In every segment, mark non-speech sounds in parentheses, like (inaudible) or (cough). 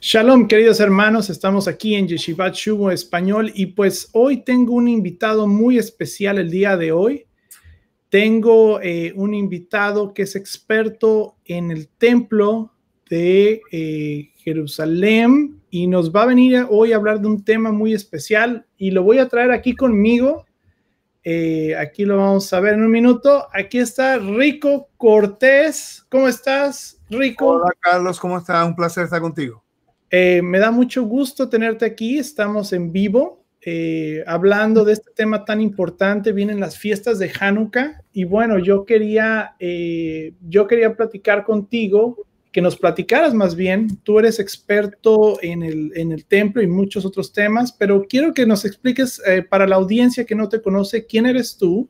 Shalom, queridos hermanos, estamos aquí en Yeshivat Shubo Español y pues hoy tengo un invitado muy especial el día de hoy. Tengo eh, un invitado que es experto en el templo de eh, Jerusalén y nos va a venir hoy a hablar de un tema muy especial y lo voy a traer aquí conmigo. Eh, aquí lo vamos a ver en un minuto. Aquí está Rico Cortés. ¿Cómo estás, Rico? Hola, Carlos, ¿cómo estás? Un placer estar contigo. Eh, me da mucho gusto tenerte aquí, estamos en vivo eh, hablando de este tema tan importante, vienen las fiestas de Hanukkah y bueno, yo quería, eh, yo quería platicar contigo, que nos platicaras más bien, tú eres experto en el templo y muchos otros temas, pero quiero que nos expliques para la audiencia que no te conoce, quién eres tú,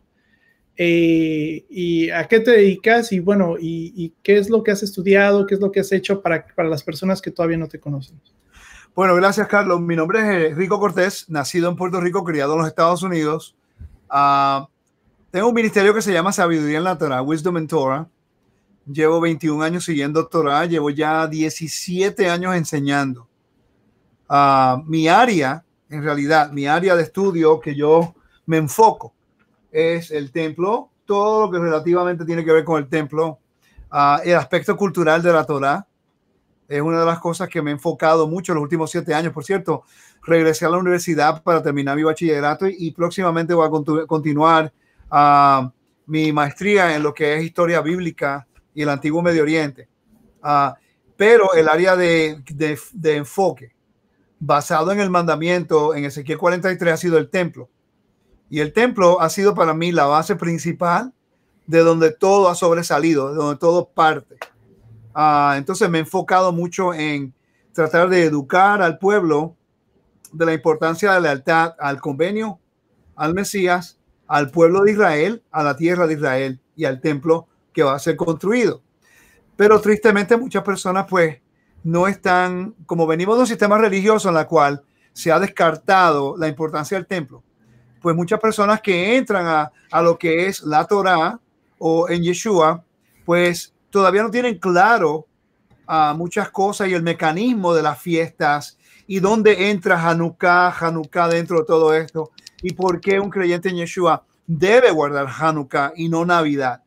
eh, ¿y a qué te dedicas? Y bueno, y, qué es lo que has estudiado? ¿Qué es lo que has hecho para, para las personas que todavía no te conocen? Bueno, gracias Carlos. Mi nombre es eh, Rico Cortés, nacido en Puerto Rico, criado en los Estados Unidos. Ah, tengo un ministerio que se llama Sabiduría en la Torah, Wisdom and Torah. Llevo 21 años siguiendo Torah, llevo ya 17 años enseñando. Ah, mi área, en realidad, mi área de estudio que yo me enfoco es el templo, todo lo que relativamente tiene que ver con el templo, ah, el aspecto cultural de la Torah. Es una de las cosas que me he enfocado mucho en los últimos siete años. Por cierto, regresé a la universidad para terminar mi bachillerato y, próximamente voy a continuar ah, mi maestría en lo que es historia bíblica y el antiguo Medio Oriente. Ah, pero el área de enfoque basado en el mandamiento en Ezequiel 43 ha sido el templo y el templo ha sido para mí la base principal de donde todo ha sobresalido, de donde todo parte. Ah, entonces me he enfocado mucho en tratar de educar al pueblo de la importancia de la lealtad al convenio, al Mesías, al pueblo de Israel, a la tierra de Israel y al templo que va a ser construido. Pero tristemente muchas personas pues no están, como venimos de un sistema religioso en el cual se ha descartado la importancia del templo pues muchas personas que entran a, lo que es la Torah o en Yeshua, pues todavía no tienen claro ah, muchas cosas y el mecanismo de las fiestas y dónde entra Hanukkah, Hanukkah dentro de todo esto y por qué un creyente en Yeshua debe guardar Hanukkah y no Navidad.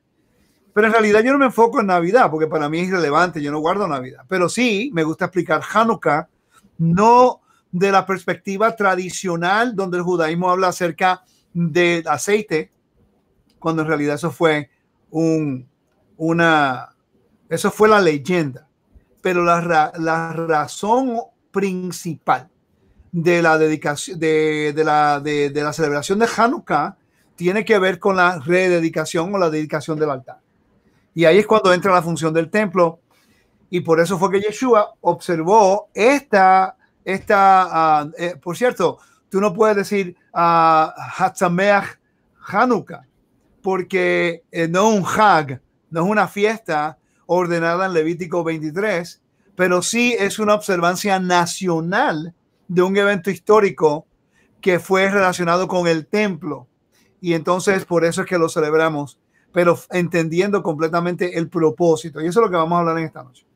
Pero en realidad yo no me enfoco en Navidad porque para mí es irrelevante, yo no guardo Navidad, pero sí me gusta explicar Hanukkah, no de la perspectiva tradicional, donde el judaísmo habla acerca del aceite, cuando en realidad eso fue un, una, eso fue la leyenda. Pero la, razón principal de la dedicación, de, de la, de, de la celebración de Hanukkah tiene que ver con la rededicación o la dedicación del altar. Y ahí es cuando entra la función del templo. Y por eso fue que Yeshua observó esta esta, ah, eh, por cierto, tú no puedes decir a ah, Hatzameach Hanukkah, porque eh, no es un Hag, no es una fiesta ordenada en Levítico 23, pero sí es una observancia nacional de un evento histórico que fue relacionado con el templo. Y entonces por eso es que lo celebramos, pero entendiendo completamente el propósito. Y eso es lo que vamos a hablar en esta noche.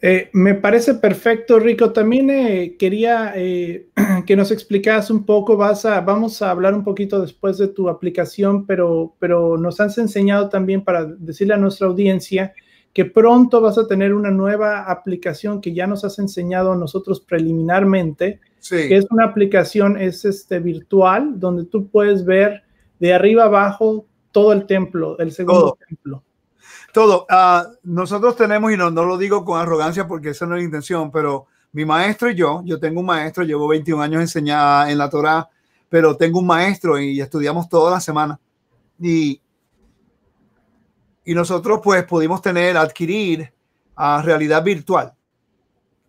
Eh, me parece perfecto, Rico. También eh, quería eh, (clears throat) que nos explicas un poco, vas vamos a hablar un poquito después de tu aplicación, pero, pero nos has enseñado también para decirle a nuestra audiencia que pronto vas a tener una nueva aplicación que ya nos has enseñado a nosotros preliminarmente, que es una aplicación es este, virtual donde tú puedes ver de arriba abajo todo el templo, el segundo templo todo. Ah, nosotros tenemos, y no, lo digo con arrogancia porque esa no es la intención, pero mi maestro y yo, yo tengo un maestro, llevo 21 años enseñada en la Torah, pero tengo un maestro y estudiamos toda la semana. Y, y nosotros pues pudimos tener, adquirir a realidad virtual,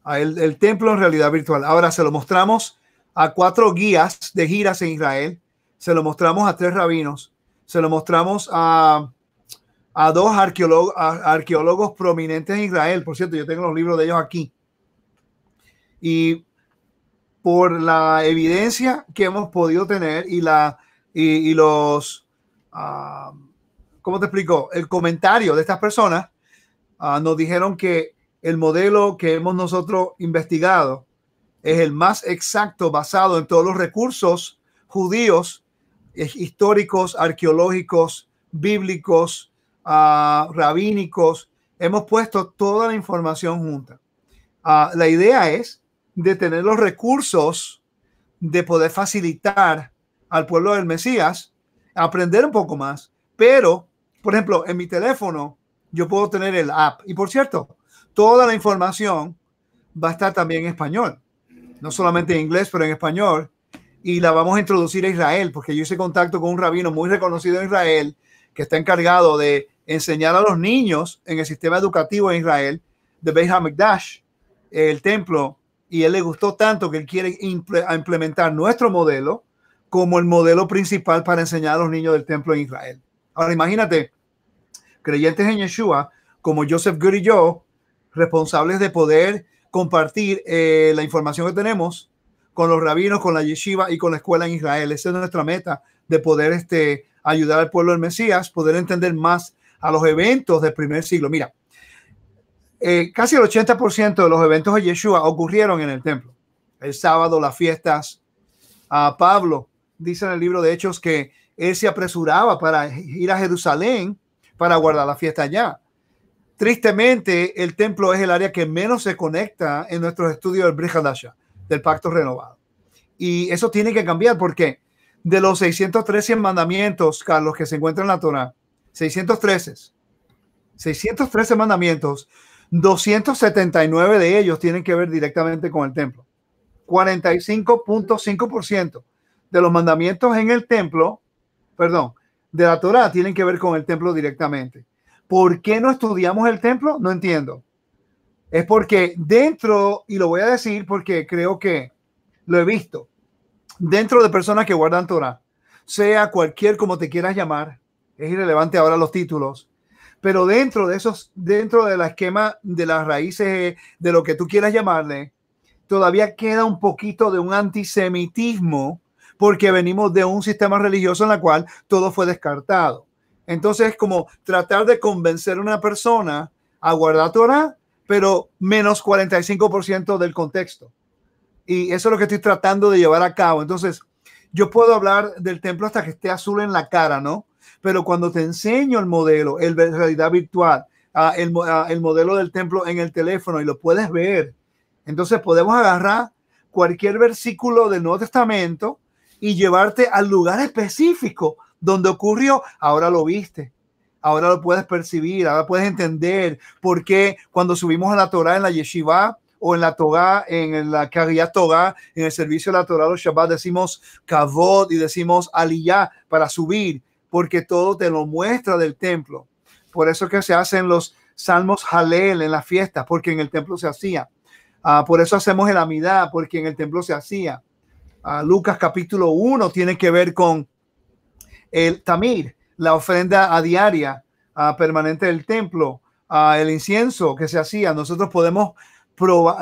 el templo en realidad virtual. Ahora se lo mostramos a cuatro guías de giras en Israel, se lo mostramos a tres rabinos, se lo mostramos a a dos arqueólogos, arqueólogos prominentes en Israel. Por cierto, yo tengo los libros de ellos aquí. Y por la evidencia que hemos podido tener y, la, y, los, ah, ¿cómo te explico? El comentario de estas personas ah, nos dijeron que el modelo que hemos nosotros investigado es el más exacto basado en todos los recursos judíos, eh, históricos, arqueológicos, bíblicos, rabínicos, hemos puesto toda la información junta. Ah, la idea es de tener los recursos de poder facilitar al pueblo del Mesías aprender un poco más. Pero, por ejemplo, en mi teléfono yo puedo tener el app. Y por cierto, toda la información va a estar también en español. No solamente en inglés, pero en español. Y la vamos a introducir a Israel, porque yo hice contacto con un rabino muy reconocido en Israel que está encargado de enseñar a los niños en el sistema educativo en Israel de Beit HaMikdash, el templo, y él le gustó tanto que él quiere implementar nuestro modelo como el modelo principal para enseñar a los niños del templo en Israel. Ahora imagínate, creyentes en Yeshua, como Joseph Good y yo, responsables de poder compartir eh, la información que tenemos con los rabinos, con la yeshiva y con la escuela en Israel. Esa es nuestra meta de poder este, ayudar al pueblo del Mesías, poder entender más a los eventos del primer siglo. Mira, eh, casi el 80% de los eventos de Yeshua ocurrieron en el templo. El sábado, las fiestas. A ah, Pablo dice en el libro de Hechos que él se apresuraba para ir a Jerusalén para guardar la fiesta allá. Tristemente, el templo es el área que menos se conecta en nuestros estudios del Dasha, del pacto renovado. Y eso tiene que cambiar porque de los 613 mandamientos, Carlos, que se encuentran en la Torah, 613. 613 mandamientos, 279 de ellos tienen que ver directamente con el templo. 45.5% de los mandamientos en el templo, perdón, de la Torah tienen que ver con el templo directamente. ¿Por qué no estudiamos el templo? No entiendo. Es porque dentro, y lo voy a decir porque creo que lo he visto, dentro de personas que guardan Torah, sea cualquier como te quieras llamar, es irrelevante ahora los títulos, pero dentro de esos, dentro del esquema de las raíces eh, de lo que tú quieras llamarle, todavía queda un poquito de un antisemitismo porque venimos de un sistema religioso en la cual todo fue descartado. Entonces es como tratar de convencer a una persona a guardar Torah, pero menos 45% del contexto. Y eso es lo que estoy tratando de llevar a cabo. Entonces, yo puedo hablar del templo hasta que esté azul en la cara, ¿no? Pero cuando te enseño el modelo, el realidad virtual, ah, ah, el, modelo del templo en el teléfono y lo puedes ver, entonces podemos agarrar cualquier versículo del Nuevo Testamento y llevarte al lugar específico donde ocurrió. Ahora lo viste, ahora lo puedes percibir, ahora puedes entender por qué cuando subimos a la Torah en la yeshiva o en la toga, en la Kariyat toga en el servicio de la Torah los Shabbat, decimos Kavod y decimos Aliyah para subir porque todo te lo muestra del templo. Por eso que se hacen los salmos Halel en las fiestas, porque en el templo se hacía. Ah, por eso hacemos el amidad, porque en el templo se hacía. Ah, Lucas capítulo 1 tiene que ver con el tamir, la ofrenda a diaria ah, permanente del templo, el incienso que se hacía. Nosotros podemos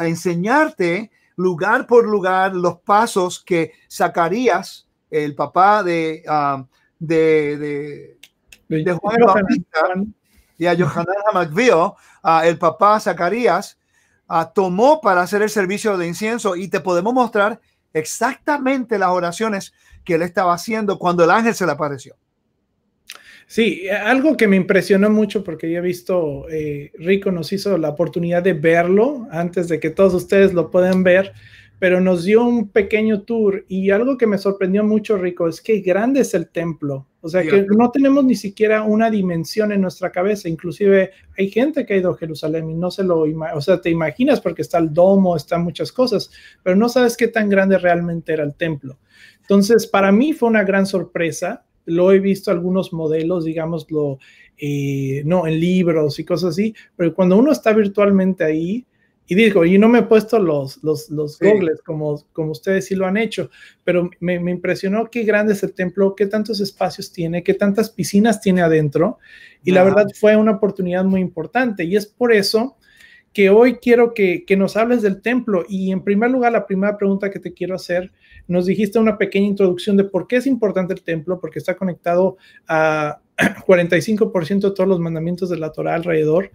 enseñarte lugar por lugar los pasos que Zacarías, el papá de de, de, de, y a Johanan el papá Zacarías, tomó para hacer el servicio de incienso y te podemos mostrar exactamente las oraciones que él estaba haciendo cuando el ángel se le apareció. Sí, algo que me impresionó mucho porque yo he visto, eh, Rico nos hizo la oportunidad de verlo antes de que todos ustedes lo puedan ver, pero nos dio un pequeño tour y algo que me sorprendió mucho, Rico, es que grande es el templo. O sea, que no tenemos ni siquiera una dimensión en nuestra cabeza. Inclusive hay gente que ha ido a Jerusalén y no se lo, o sea, te imaginas porque está el domo, están muchas cosas, pero no sabes qué tan grande realmente era el templo. Entonces, para mí fue una gran sorpresa. Lo he visto algunos modelos, digámoslo, eh, no en libros y cosas así, pero cuando uno está virtualmente ahí, y digo, y no me he puesto los, los, los como, como ustedes sí lo han hecho, pero me, impresionó qué grande es el templo, qué tantos espacios tiene, qué tantas piscinas tiene adentro. Y la verdad fue una oportunidad muy importante. Y es por eso que hoy quiero que, que, nos hables del templo. Y en primer lugar, la primera pregunta que te quiero hacer, nos dijiste una pequeña introducción de por qué es importante el templo, porque está conectado a 45% (clears throat) de todos los mandamientos de la Torah alrededor.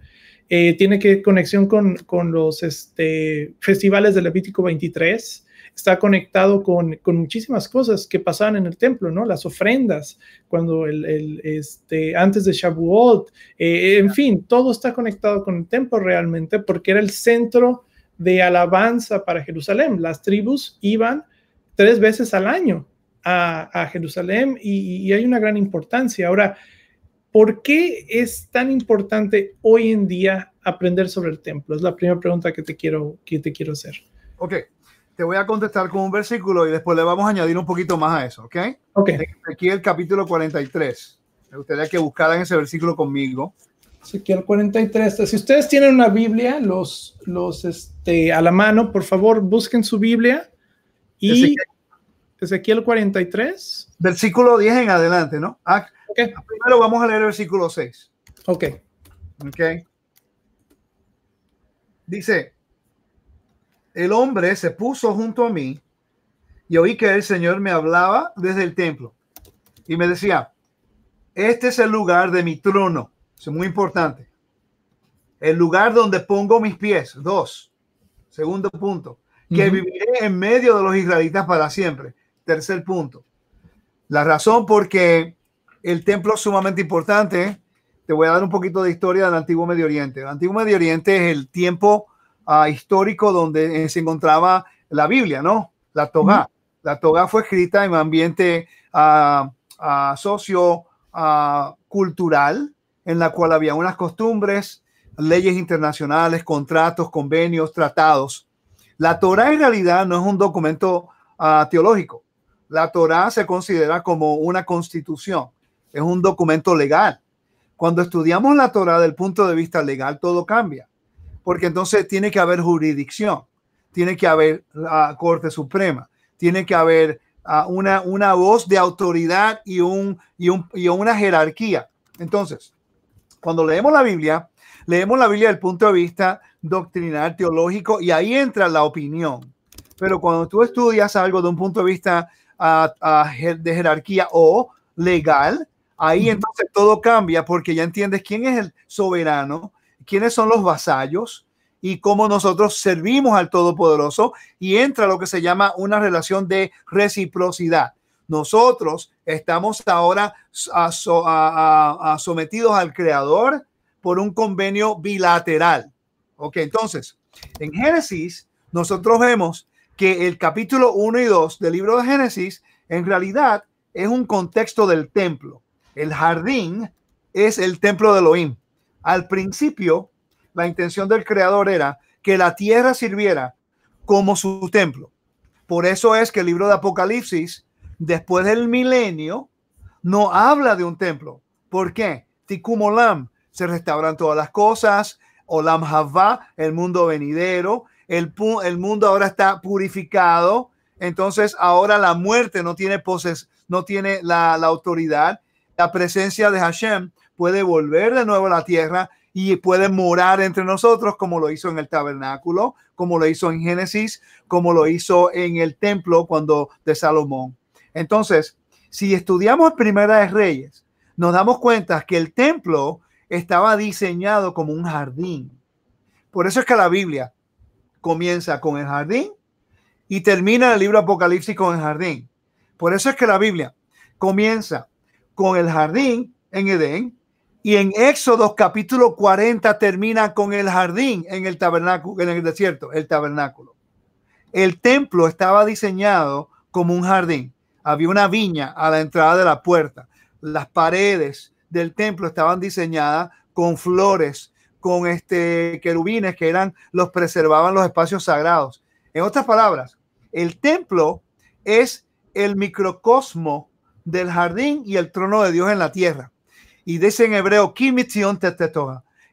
Eh, tiene que conexión con, los este, festivales del Levítico 23, está conectado con, muchísimas cosas que pasaban en el templo, ¿no? Las ofrendas, cuando el, este, antes de Shavuot, eh, en fin, todo está conectado con el templo realmente porque era el centro de alabanza para Jerusalén. Las tribus iban tres veces al año a, a Jerusalén y, y, hay una gran importancia. Ahora, ¿Por qué es tan importante hoy en día aprender sobre el templo? Es la primera pregunta que te quiero, que te quiero hacer. Ok, te voy a contestar con un versículo y después le vamos a añadir un poquito más a eso, ¿ok? Ok. Aquí el capítulo 43. Me gustaría que buscaran ese versículo conmigo. Ezequiel 43. Si ustedes tienen una Biblia, los, los este, a la mano, por favor, busquen su Biblia. Y Ezequiel, 43. Versículo 10 en adelante, ¿no? Ah, Okay. Ah, primero vamos a leer el versículo 6. Ok. Dice, el hombre se puso junto a mí y oí que el Señor me hablaba desde el templo y me decía, este es el lugar de mi trono. es muy importante. El lugar donde pongo mis pies. Dos. Segundo punto. Que viviré en medio de los israelitas para siempre. Tercer punto. La razón por el templo es sumamente importante. Te voy a dar un poquito de historia del antiguo Medio Oriente. El antiguo Medio Oriente es el tiempo ah, histórico donde eh, se encontraba la Biblia, ¿no? La toga, La toga fue escrita en un ambiente ah, ah, socio-cultural en la cual había unas costumbres, leyes internacionales, contratos, convenios, tratados. La Torah en realidad no es un documento teológico. La Torah se considera como una constitución es un documento legal. Cuando estudiamos la Torah del punto de vista legal, todo cambia, porque entonces tiene que haber jurisdicción, tiene que haber la Corte Suprema, tiene que haber ah, una, una voz de autoridad y, un, y, una jerarquía. Entonces, cuando leemos la Biblia, leemos la Biblia desde el punto de vista doctrinal, teológico, y ahí entra la opinión. Pero cuando tú estudias algo de un punto de vista ah, ah, de jerarquía o legal, Ahí entonces todo cambia porque ya entiendes quién es el soberano, quiénes son los vasallos y cómo nosotros servimos al Todopoderoso y entra lo que se llama una relación de reciprocidad. Nosotros estamos ahora sometidos al Creador por un convenio bilateral. Ok, entonces, en Génesis, nosotros vemos que el capítulo 1 y 2 del libro de Génesis, en realidad, es un contexto del templo. El jardín es el templo de Elohim. Al principio, la intención del creador era que la tierra sirviera como su templo. Por eso es que el libro de Apocalipsis, después del milenio, no habla de un templo. ¿Por qué? Tikkun Olam, se restauran todas las cosas, Olam Havá, el mundo venidero, el, mundo ahora está purificado, entonces ahora la muerte no tiene poses, no tiene la autoridad la presencia de Hashem puede volver de nuevo a la tierra y puede morar entre nosotros como lo hizo en el tabernáculo, como lo hizo en Génesis, como lo hizo en el templo cuando de Salomón. Entonces, si estudiamos Primera de Reyes, nos damos cuenta que el templo estaba diseñado como un jardín. Por eso es que la Biblia comienza con el jardín y termina el libro Apocalipsis con el jardín. Por eso es que la Biblia comienza con el jardín en Edén y en Éxodo capítulo 40 termina con el jardín en el tabernáculo, en el desierto, el tabernáculo. El templo estaba diseñado como un jardín. Había una viña a la entrada de la puerta. Las paredes del templo estaban diseñadas con flores, con este querubines que eran los preservaban los espacios sagrados. En otras palabras, el templo es el microcosmo del jardín y el trono de Dios en la tierra. Y dice en hebreo,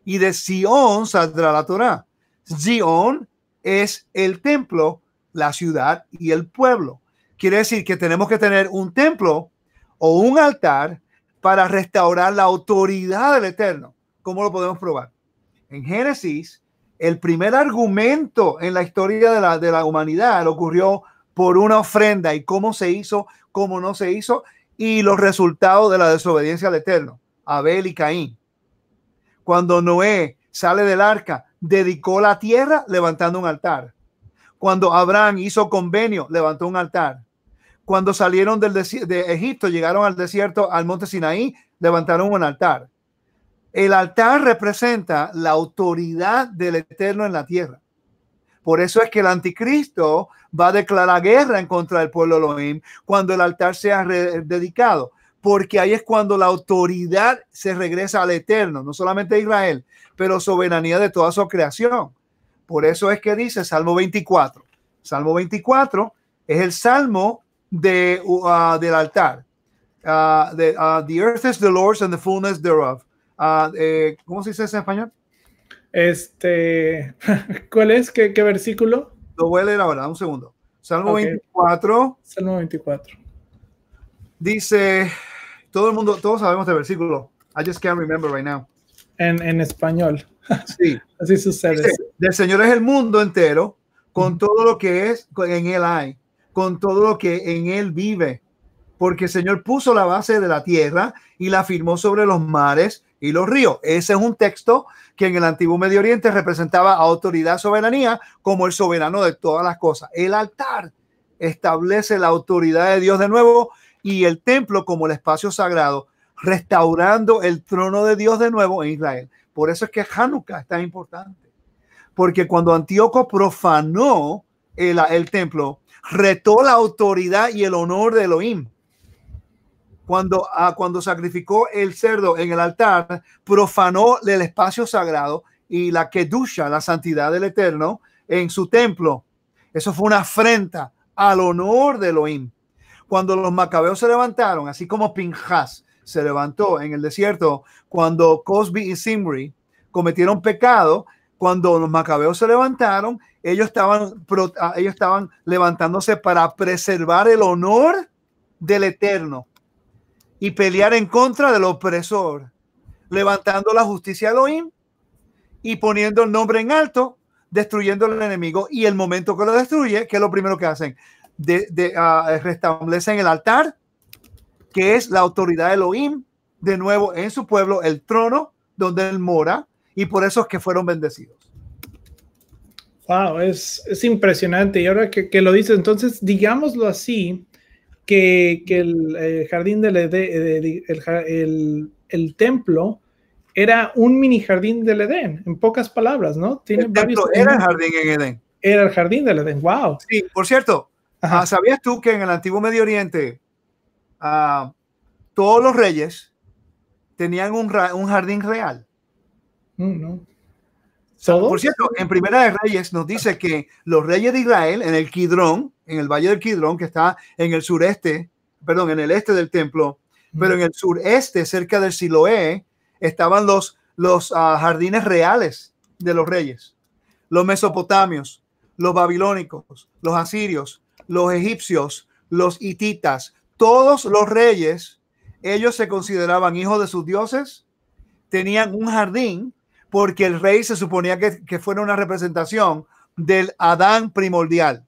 Y de Sion saldrá la Torah. Sion es el templo, la ciudad y el pueblo. Quiere decir que tenemos que tener un templo o un altar para restaurar la autoridad del Eterno. ¿Cómo lo podemos probar? En Génesis, el primer argumento en la historia de la, de la humanidad ocurrió por una ofrenda y cómo se hizo, cómo no se hizo, y los resultados de la desobediencia al Eterno, Abel y Caín. Cuando Noé sale del arca, dedicó la tierra levantando un altar. Cuando Abraham hizo convenio, levantó un altar. Cuando salieron del de Egipto, llegaron al desierto, al monte Sinaí, levantaron un altar. El altar representa la autoridad del Eterno en la tierra. Por eso es que el anticristo va a declarar guerra en contra del pueblo Elohim cuando el altar sea rededicado, porque ahí es cuando la autoridad se regresa al eterno, no solamente a Israel, pero soberanía de toda su creación. Por eso es que dice Salmo 24. Salmo 24 es el salmo de, uh, del altar. Uh, uh, the earth is the Lord's and the fullness thereof. Eh, ¿Cómo se dice en español? Este, (laughs) ¿cuál es? ¿Qué, versículo? Lo voy a leer ahora, un segundo. Salmo 24. Salmo 24. Dice, todo el mundo, todos sabemos el este versículo. I just can't remember right now. En, español. (laughs) Sí. Así sucede. el Señor es el mundo entero, con todo lo que es, en Él hay, con todo lo que en Él vive. Porque el Señor puso la base de la tierra y la firmó sobre los mares y los ríos. Ese es un texto que en el antiguo Medio Oriente representaba autoridad, soberanía, como el soberano de todas las cosas. El altar establece la autoridad de Dios de nuevo y el templo como el espacio sagrado, restaurando el trono de Dios de nuevo en Israel. Por eso es que Hanukkah es tan importante, porque cuando Antíoco profanó el, el templo, retó la autoridad y el honor de Elohim cuando, ah, cuando sacrificó el cerdo en el altar, profanó el espacio sagrado y la kedusha, la santidad del Eterno, en su templo. Eso fue una afrenta al honor de Elohim. Cuando los macabeos se levantaron, así como Pinjas se levantó en el desierto, cuando Cosby y Simri cometieron pecado, cuando los macabeos se levantaron, ellos estaban, ah, ellos estaban levantándose para preservar el honor del Eterno y pelear en contra del opresor, levantando la justicia de Elohim y poniendo el nombre en alto, destruyendo al enemigo. Y el momento que lo destruye, que es lo primero que hacen, de, de ah, restablecen el altar, que es la autoridad de Elohim, de nuevo en su pueblo, el trono donde él mora, y por eso es que fueron bendecidos. Wow, es, impresionante. Y ahora que, que lo dices, entonces, digámoslo así, que, el, jardín del Edén, eh, el, templo era un mini jardín del Edén, en pocas palabras, ¿no? era el jardín en Edén. Era el jardín del Edén, wow. Sí, por cierto, ah, ¿sabías tú que en el antiguo Medio Oriente ah, todos los reyes tenían un, jardín real? Mm, por cierto, en Primera de Reyes nos dice que los reyes de Israel en el Kidrón en el Valle del Quidrón, que está en el sureste, perdón, en el este del templo, pero en el sureste, cerca del Siloé, estaban los, los ah, jardines reales de los reyes, los mesopotamios, los babilónicos, los asirios, los egipcios, los hititas, todos los reyes, ellos se consideraban hijos de sus dioses, tenían un jardín, porque el rey se suponía que, que fuera una representación del Adán primordial.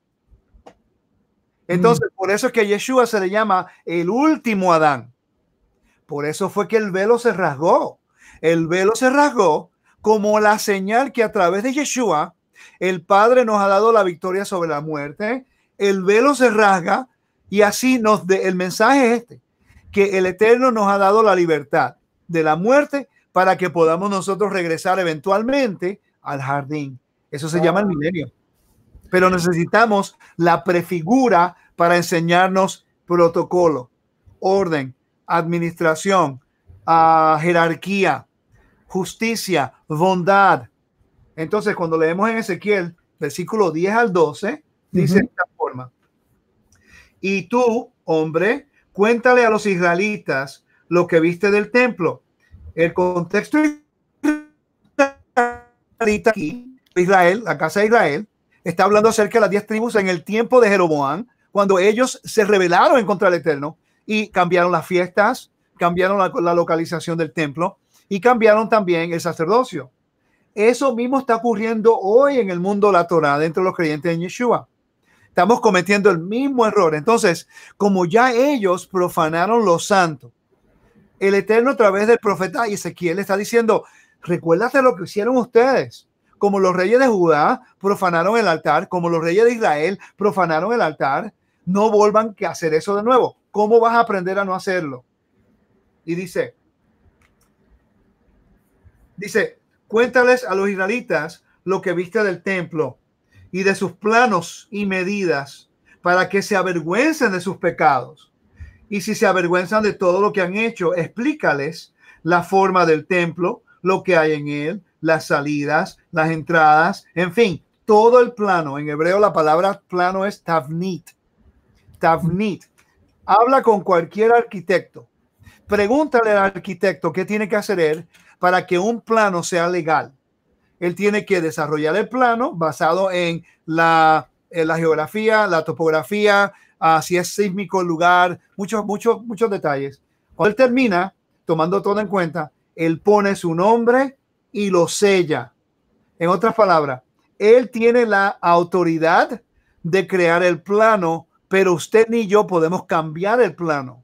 Entonces, mm. por eso es que Yeshua se le llama el último Adán. Por eso fue que el velo se rasgó. El velo se rasgó como la señal que a través de Yeshua el Padre nos ha dado la victoria sobre la muerte. El velo se rasga y así nos de, el mensaje es este, que el Eterno nos ha dado la libertad de la muerte para que podamos nosotros regresar eventualmente al jardín. Eso se llama el milenio. Pero necesitamos la prefigura para enseñarnos protocolo, orden, administración, ah, jerarquía, justicia, bondad. Entonces, cuando leemos en Ezequiel, versículo 10 al 12, dice de esta forma. Y tú, hombre, cuéntale a los israelitas lo que viste del templo. El contexto de Israel, la casa de Israel, está hablando acerca de las diez tribus en el tiempo de Jeroboam, cuando ellos se rebelaron en contra del Eterno y cambiaron las fiestas, cambiaron la, localización del templo y cambiaron también el sacerdocio. Eso mismo está ocurriendo hoy en el mundo de la Torah, dentro de los creyentes en Yeshua. Estamos cometiendo el mismo error. Entonces, como ya ellos profanaron lo santo, el Eterno a través del profeta Ezequiel está diciendo, recuérdate lo que hicieron ustedes, como los reyes de Judá profanaron el altar, como los reyes de Israel profanaron el altar, no vuelvan a hacer eso de nuevo. ¿Cómo vas a aprender a no hacerlo? Y dice, dice, cuéntales a los israelitas lo que viste del templo y de sus planos y medidas para que se avergüencen de sus pecados. Y si se avergüenzan de todo lo que han hecho, explícales la forma del templo, lo que hay en él, las salidas, las entradas, en fin, todo el plano. En hebreo la palabra plano es tavnit, Tavnit, habla con cualquier arquitecto. Pregúntale al arquitecto qué tiene que hacer él para que un plano sea legal. Él tiene que desarrollar el plano basado en la, geografía, la topografía, si es sísmico el lugar, muchos, muchos, muchos detalles. Cuando él termina, tomando todo en cuenta, él pone su nombre y lo sella. En otras palabras, él tiene la autoridad de crear el plano pero usted ni yo podemos cambiar el plano.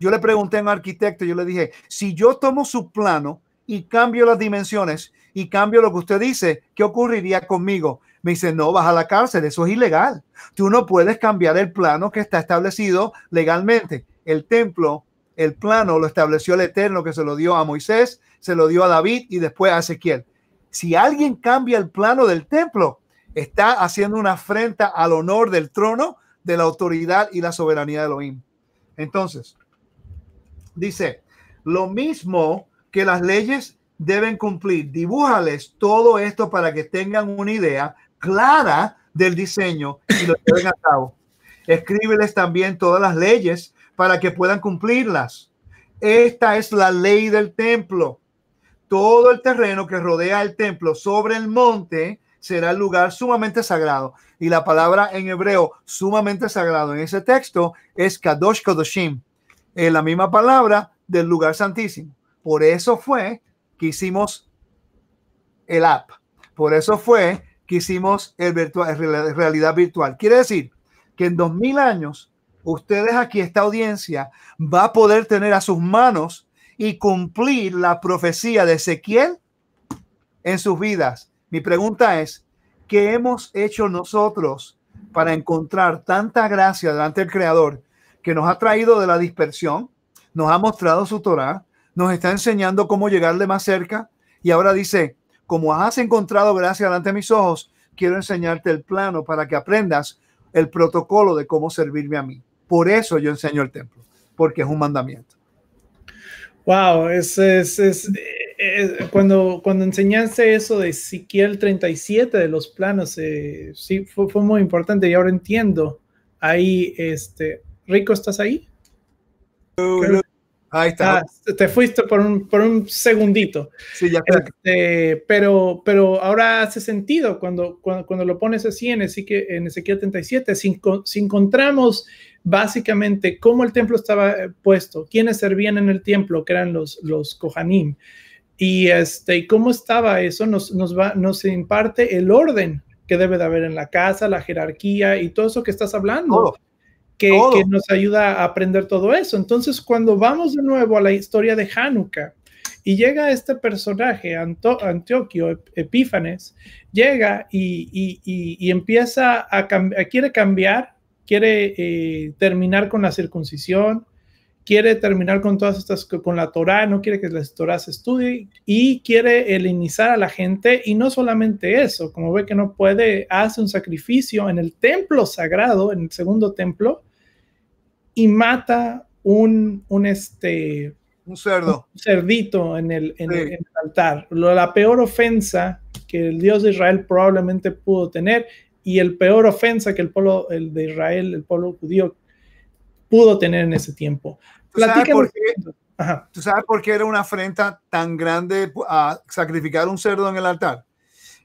Yo le pregunté a un arquitecto, yo le dije, si yo tomo su plano y cambio las dimensiones y cambio lo que usted dice, ¿qué ocurriría conmigo? Me dice, no, vas a la cárcel, eso es ilegal. Tú no puedes cambiar el plano que está establecido legalmente. El templo, el plano lo estableció el Eterno que se lo dio a Moisés, se lo dio a David y después a Ezequiel. Si alguien cambia el plano del templo, está haciendo una afrenta al honor del trono de la autoridad y la soberanía de Elohim. Entonces, dice, lo mismo que las leyes deben cumplir, dibújales todo esto para que tengan una idea clara del diseño y lo lleven a cabo. Escríbeles también todas las leyes para que puedan cumplirlas. Esta es la ley del templo. Todo el terreno que rodea el templo sobre el monte será el lugar sumamente sagrado y la palabra en hebreo sumamente sagrado en ese texto es Kadosh Kadoshim, en la misma palabra del lugar santísimo. Por eso fue que hicimos el app. Por eso fue que hicimos el virtual, realidad virtual. Quiere decir que en 2000 años, ustedes aquí, esta audiencia, va a poder tener a sus manos y cumplir la profecía de Ezequiel en sus vidas. Mi pregunta es, ¿qué hemos hecho nosotros para encontrar tanta gracia delante del Creador que nos ha traído de la dispersión, nos ha mostrado su Torá, nos está enseñando cómo llegarle más cerca y ahora dice, como has encontrado gracia delante de mis ojos, quiero enseñarte el plano para que aprendas el protocolo de cómo servirme a mí. Por eso yo enseño el templo, porque es un mandamiento. Wow, ese es eh, eh, cuando, cuando enseñaste eso de Siquiel 37 de los planos, eh, sí, fue, fue, muy importante y ahora entiendo. Ahí, este, Rico, ¿estás ahí? Ahí está. Ah, te fuiste por un, por un segundito. Sí, ya este, pero, pero ahora hace sentido cuando, cuando, lo pones así en, Ezequiel, en 37. Si, encontramos básicamente cómo el templo estaba puesto, quiénes servían en el templo, que eran los, los Kohanim, y este, cómo estaba eso nos, nos, va, nos imparte el orden que debe de haber en la casa, la jerarquía y todo eso que estás hablando, que, nos ayuda a aprender todo eso. Entonces, cuando vamos de nuevo a la historia de Hanukkah y llega este personaje, Antioquio Epífanes, llega y, y, empieza a, cambiar, quiere cambiar, quiere eh, terminar con la circuncisión, quiere terminar con todas estas, con la Torah, no quiere que la Torah se estudie y quiere helenizar a la gente. Y no solamente eso, como ve que no puede, hace un sacrificio en el templo sagrado, en el segundo templo, y mata un, un este... Un cerdo. cerdito en el, altar. La peor ofensa que el Dios de Israel probablemente pudo tener y el peor ofensa que el pueblo el de Israel, el pueblo judío, pudo tener en ese tiempo. ¿Tú sabes, por qué, era una afrenta tan grande sacrificar un cerdo en el altar?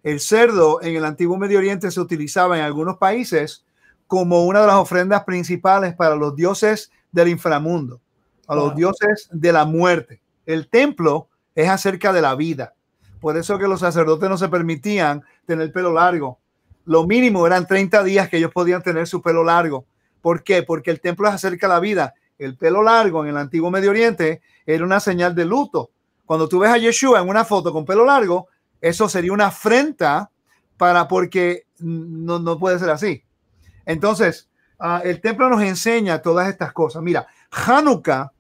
El cerdo en el antiguo Medio Oriente se utilizaba en algunos países como una de las ofrendas principales para los dioses del inframundo, a los dioses de la muerte. El templo es acerca de la vida. Por eso que los sacerdotes no se permitían tener pelo largo. Lo mínimo eran 30 días que ellos podían tener su pelo largo. ¿Por qué? Porque el templo es acerca de la vida el pelo largo en el antiguo Medio Oriente era una señal de luto. Cuando tú ves a Yeshua en una foto con pelo largo, eso sería una afrenta para porque no, puede ser así. Entonces, ah, el templo nos enseña todas estas cosas. Mira, Hanukkah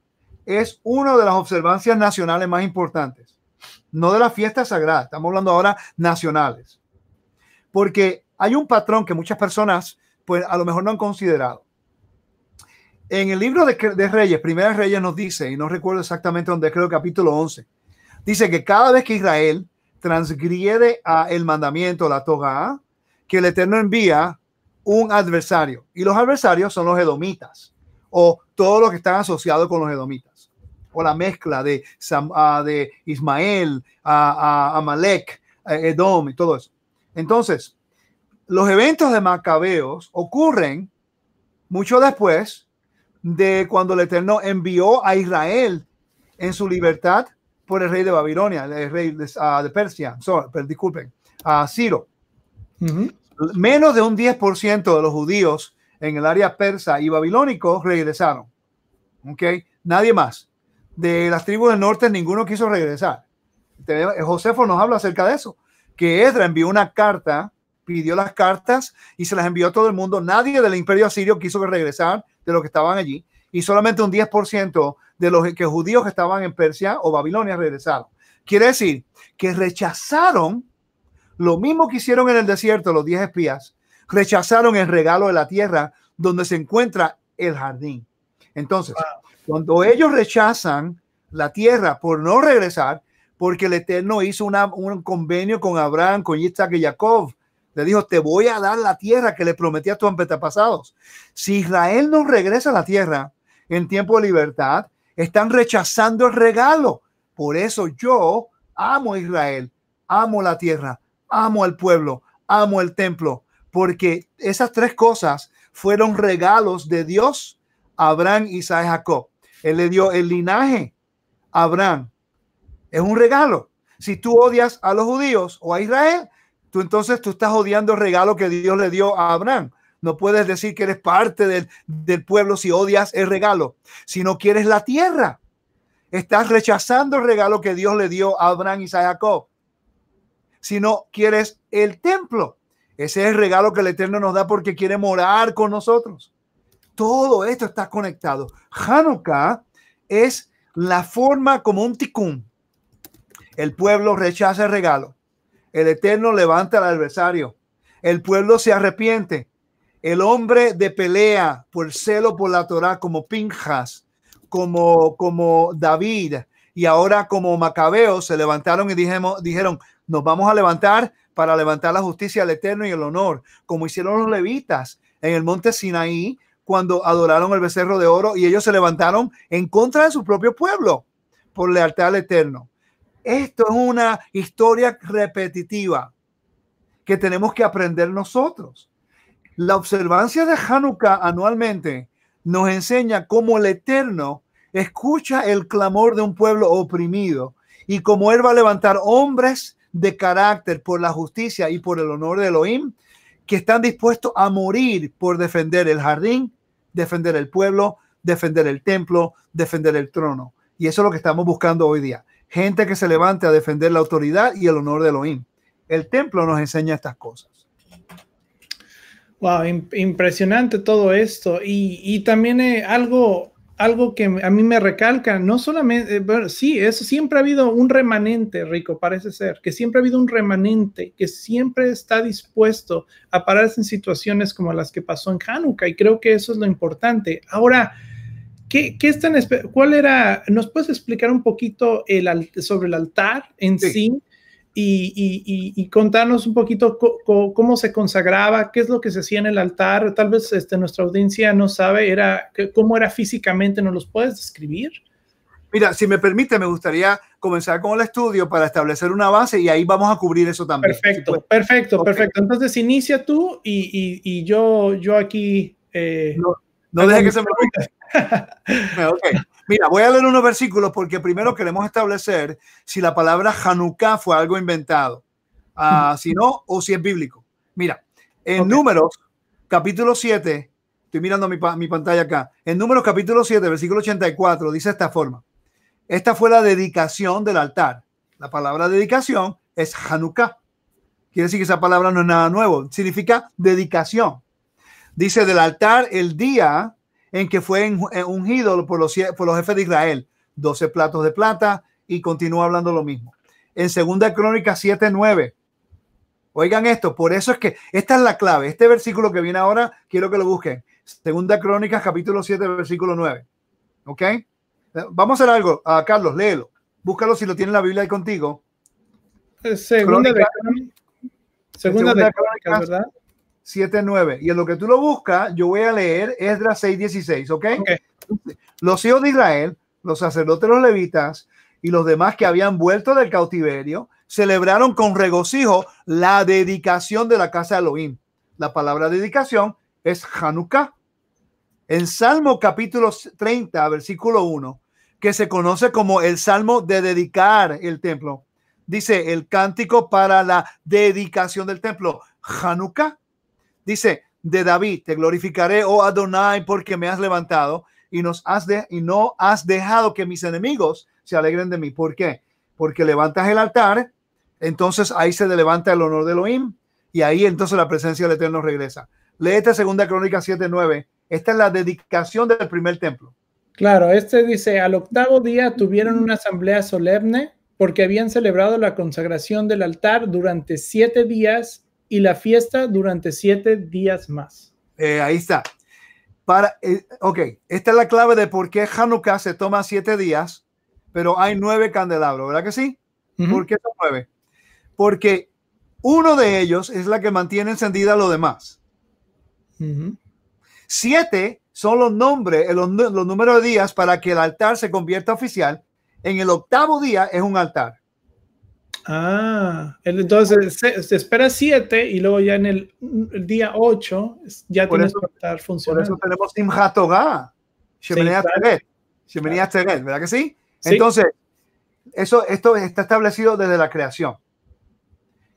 es una de las observancias nacionales más importantes, no de las fiestas sagradas, estamos hablando ahora nacionales, porque hay un patrón que muchas personas, pues a lo mejor no han considerado. En el libro de, Reyes, Primeras Reyes nos dice, y no recuerdo exactamente dónde, creo capítulo 11, dice que cada vez que Israel transgrede a el mandamiento, la toga, que el Eterno envía un adversario. Y los adversarios son los edomitas, o todos los que están asociados con los edomitas, o la mezcla de, ah, de Ismael, a, Amalek, Edom y todo eso. Entonces, los eventos de Macabeos ocurren mucho después de cuando el Eterno envió a Israel en su libertad por el rey de Babilonia, el rey de, ah, Persia, disculpen, a Ciro. Menos de un 10% de los judíos en el área persa y babilónico regresaron. ¿Ok? Nadie más. De las tribus del norte ninguno quiso regresar. Josefo nos habla acerca de eso, que Ezra envió una carta pidió las cartas y se las envió a todo el mundo. Nadie del imperio asirio quiso regresar de los que estaban allí y solamente un 10% de los que judíos que estaban en Persia o Babilonia regresaron. Quiere decir que rechazaron lo mismo que hicieron en el desierto los 10 espías, rechazaron el regalo de la tierra donde se encuentra el jardín. Entonces, cuando ellos rechazan la tierra por no regresar, porque el Eterno hizo un convenio con Abraham, con Isaac y Jacob, le dijo, te voy a dar la tierra que le prometí a tus antepasados. Si Israel no regresa a la tierra en tiempo de libertad, están rechazando el regalo. Por eso yo amo a Israel, amo la tierra, amo al pueblo, amo el templo, porque esas tres cosas fueron regalos de Dios a Abraham, Isaac y Jacob. Él le dio el linaje a Abraham. Es un regalo. Si tú odias a los judíos o a Israel, tú entonces tú estás odiando el regalo que Dios le dio a Abraham. No puedes decir que eres parte del, del pueblo si odias el regalo, si no quieres la tierra. Estás rechazando el regalo que Dios le dio a Abraham y a Jacob. Si no quieres el templo, ese es el regalo que el Eterno nos da porque quiere morar con nosotros. Todo esto está conectado. Hanukkah es la forma como un ticún. El pueblo rechaza el regalo el Eterno levanta al adversario. El pueblo se arrepiente. El hombre de pelea por celo por la Torah como Pinjas, como, como David y ahora como Macabeo se levantaron y dijeron, nos vamos a levantar para levantar la justicia, el eterno y el honor, como hicieron los levitas en el monte Sinaí cuando adoraron el becerro de oro y ellos se levantaron en contra de su propio pueblo por lealtad al eterno. Esto es una historia repetitiva que tenemos que aprender nosotros. La observancia de Hanukkah anualmente nos enseña cómo el Eterno escucha el clamor de un pueblo oprimido y cómo Él va a levantar hombres de carácter por la justicia y por el honor de Elohim que están dispuestos a morir por defender el jardín, defender el pueblo, defender el templo, defender el trono. Y eso es lo que estamos buscando hoy día gente que se levante a defender la autoridad y el honor de Elohim. El templo nos enseña estas cosas. Wow, impresionante todo esto. Y, también eh, algo, algo que a mí me recalca, no solamente, eh, sí, eso siempre ha habido un remanente, Rico, parece ser, que siempre ha habido un remanente que siempre está dispuesto a pararse en situaciones como las que pasó en Hanukkah. Y creo que eso es lo importante. Ahora, ¿Qué, qué están, ¿Cuál era? ¿Nos puedes explicar un poquito el, sobre el altar en sí, y, contarnos un poquito cómo se consagraba, qué es lo que se hacía en el altar? Tal vez este, nuestra audiencia no sabe era, cómo era físicamente, ¿nos los puedes describir? Mira, si me permite, me gustaría comenzar con el estudio para establecer una base y ahí vamos a cubrir eso también. Perfecto, perfecto, perfecto. Entonces inicia tú y, yo, yo aquí... Eh, no, dejes que se me olvide. Mira, voy a leer unos versículos porque primero queremos establecer si la palabra Hanukkah fue algo inventado, ah, si no, o si es bíblico. Mira, en Números, capítulo 7, estoy mirando mi, pantalla acá, en Números, capítulo 7, versículo 84, dice esta forma. Esta fue la dedicación del altar. La palabra dedicación es Hanukkah. Quiere decir que esa palabra no es nada nuevo. Significa dedicación. Dice del altar el día en que fue eh, ungido por los, los jefes de Israel, 12 platos de plata, y continúa hablando lo mismo. En Segunda Crónica 7:9. Oigan esto, por eso es que esta es la clave. Este versículo que viene ahora, quiero que lo busquen. Segunda Crónicas capítulo 7, versículo 9. ¿Ok? Eh, vamos a hacer algo. Ah, Carlos, léelo. Búscalo si lo tiene la Biblia ahí contigo. Eh, segunda Crónica, ¿verdad? 7.9. Y en lo que tú lo buscas, yo voy a leer Esdras 6.16, ¿okay? ¿ok? Los hijos de Israel, los sacerdotes, los levitas y los demás que habían vuelto del cautiverio, celebraron con regocijo la dedicación de la casa de Elohim. La palabra dedicación es Hanukkah. En Salmo capítulo 30, versículo 1, que se conoce como el Salmo de dedicar el templo, dice el cántico para la dedicación del templo, Hanukkah Dice, de David, te glorificaré, oh Adonai, porque me has levantado y, nos has de, y no has dejado que mis enemigos se alegren de mí. ¿Por qué? Porque levantas el altar, entonces ahí se levanta el honor de Elohim y ahí entonces la presencia del Eterno regresa. Lee esta segunda crónica 7.9. Esta es la dedicación del primer templo. Claro, este dice, al octavo día tuvieron una asamblea solemne porque habían celebrado la consagración del altar durante siete días y la fiesta durante siete días más. Eh, ahí está. Para, eh, ok, esta es la clave de por qué Hanukkah se toma siete días, pero hay nueve candelabros, ¿verdad que sí? ¿Por qué son nueve? Porque uno de ellos es la que mantiene encendida lo demás. Siete son los nombres, eh, los números de días para que el altar se convierta oficial. En el octavo día es un altar. Ah, entonces se, se espera siete y luego ya en el, día ocho ya por tienes que estar funcionando. Por eso tenemos ah, sí, ¿verdad que sí? Entonces, eso, esto está establecido desde la creación.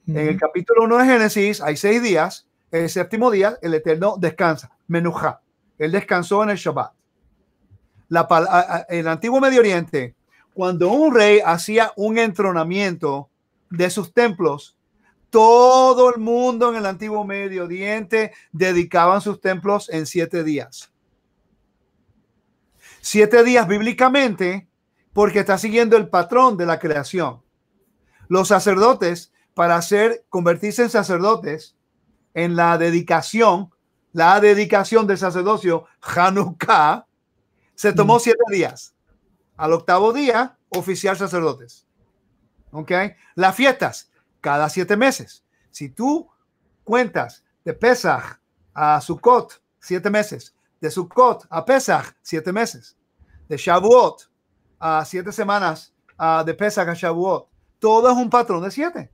En el capítulo 1 de Génesis hay seis días. El séptimo día, el Eterno descansa, menuja Él descansó en el Shabbat. La, el antiguo Medio Oriente, cuando un rey hacía un entronamiento, de sus templos, todo el mundo en el antiguo Medio Oriente dedicaban sus templos en siete días. Siete días bíblicamente, porque está siguiendo el patrón de la creación. Los sacerdotes, para hacer, convertirse en sacerdotes, en la dedicación, la dedicación del sacerdocio, Hanukkah, se tomó mm. siete días. Al octavo día, oficiar sacerdotes. ¿ok? Las fiestas, cada siete meses. Si tú cuentas de Pesach a Sukkot, siete meses. De Sukkot a Pesach, siete meses. De Shavuot a siete semanas, de Pesach a Shavuot. Todo es un patrón de siete.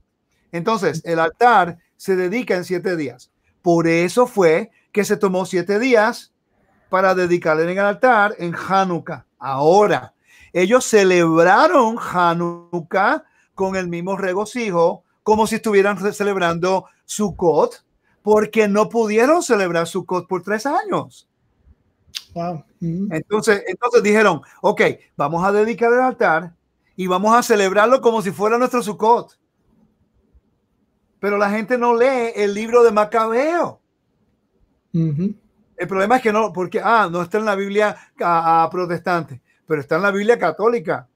Entonces, el altar se dedica en siete días. Por eso fue que se tomó siete días para dedicarle en el altar en Hanukkah. Ahora, ellos celebraron Hanukkah con el mismo regocijo como si estuvieran celebrando su cot, porque no pudieron celebrar su cot por tres años. Mm. Entonces, entonces dijeron, ok, vamos a dedicar el altar y vamos a celebrarlo como si fuera nuestro Sukkot. Pero la gente no lee el libro de Macabeo. El problema es que no, porque, ah, no está en la Biblia protestante, pero está en la Biblia católica.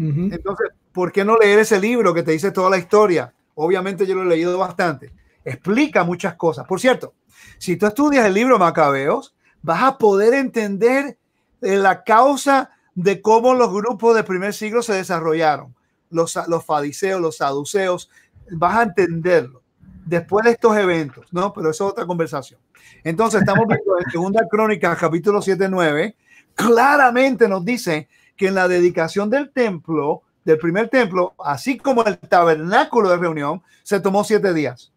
Entonces, ¿por qué no leer ese libro que te dice toda la historia? Obviamente yo lo he leído bastante. Explica muchas cosas. Por cierto, si tú estudias el libro Macabeos, vas a poder entender eh, la causa de cómo los grupos del primer siglo se desarrollaron. Los, los fariseos, los saduceos, vas a entenderlo después de estos eventos, ¿no? Pero eso es otra conversación. Entonces, estamos viendo en Segunda Crónica, capítulo 7-9, claramente nos dice que en la dedicación del templo, del primer templo, así como el tabernáculo de reunión, se tomó siete días,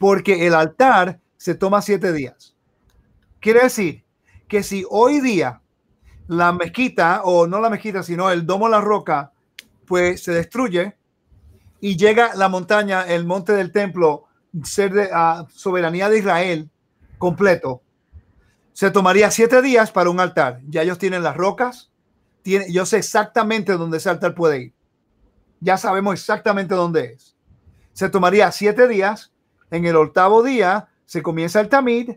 porque el altar se toma siete días. Quiere decir que si hoy día la mezquita, o no la mezquita, sino el domo la roca, pues se destruye y llega la montaña, el monte del templo, ser de soberanía de Israel completo, se tomaría siete días para un altar. Ya ellos tienen las rocas, yo sé exactamente dónde ese altar puede ir. Ya sabemos exactamente dónde es. Se tomaría siete días. En el octavo día se comienza el tamid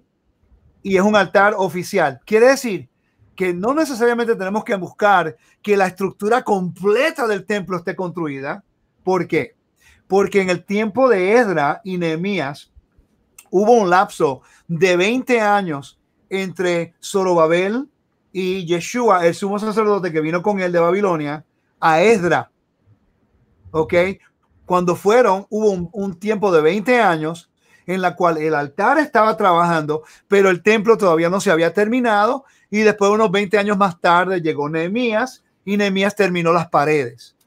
y es un altar oficial. Quiere decir que no necesariamente tenemos que buscar que la estructura completa del templo esté construida. ¿Por qué? Porque en el tiempo de Edra y Nehemías hubo un lapso de 20 años entre Zorobabel y Yeshua, el sumo sacerdote que vino con él de Babilonia, a Esdra. ¿Ok? Cuando fueron, hubo un, tiempo de 20 años en la cual el altar estaba trabajando, pero el templo todavía no se había terminado y después unos 20 años más tarde llegó Nehemías y Nehemías terminó las paredes.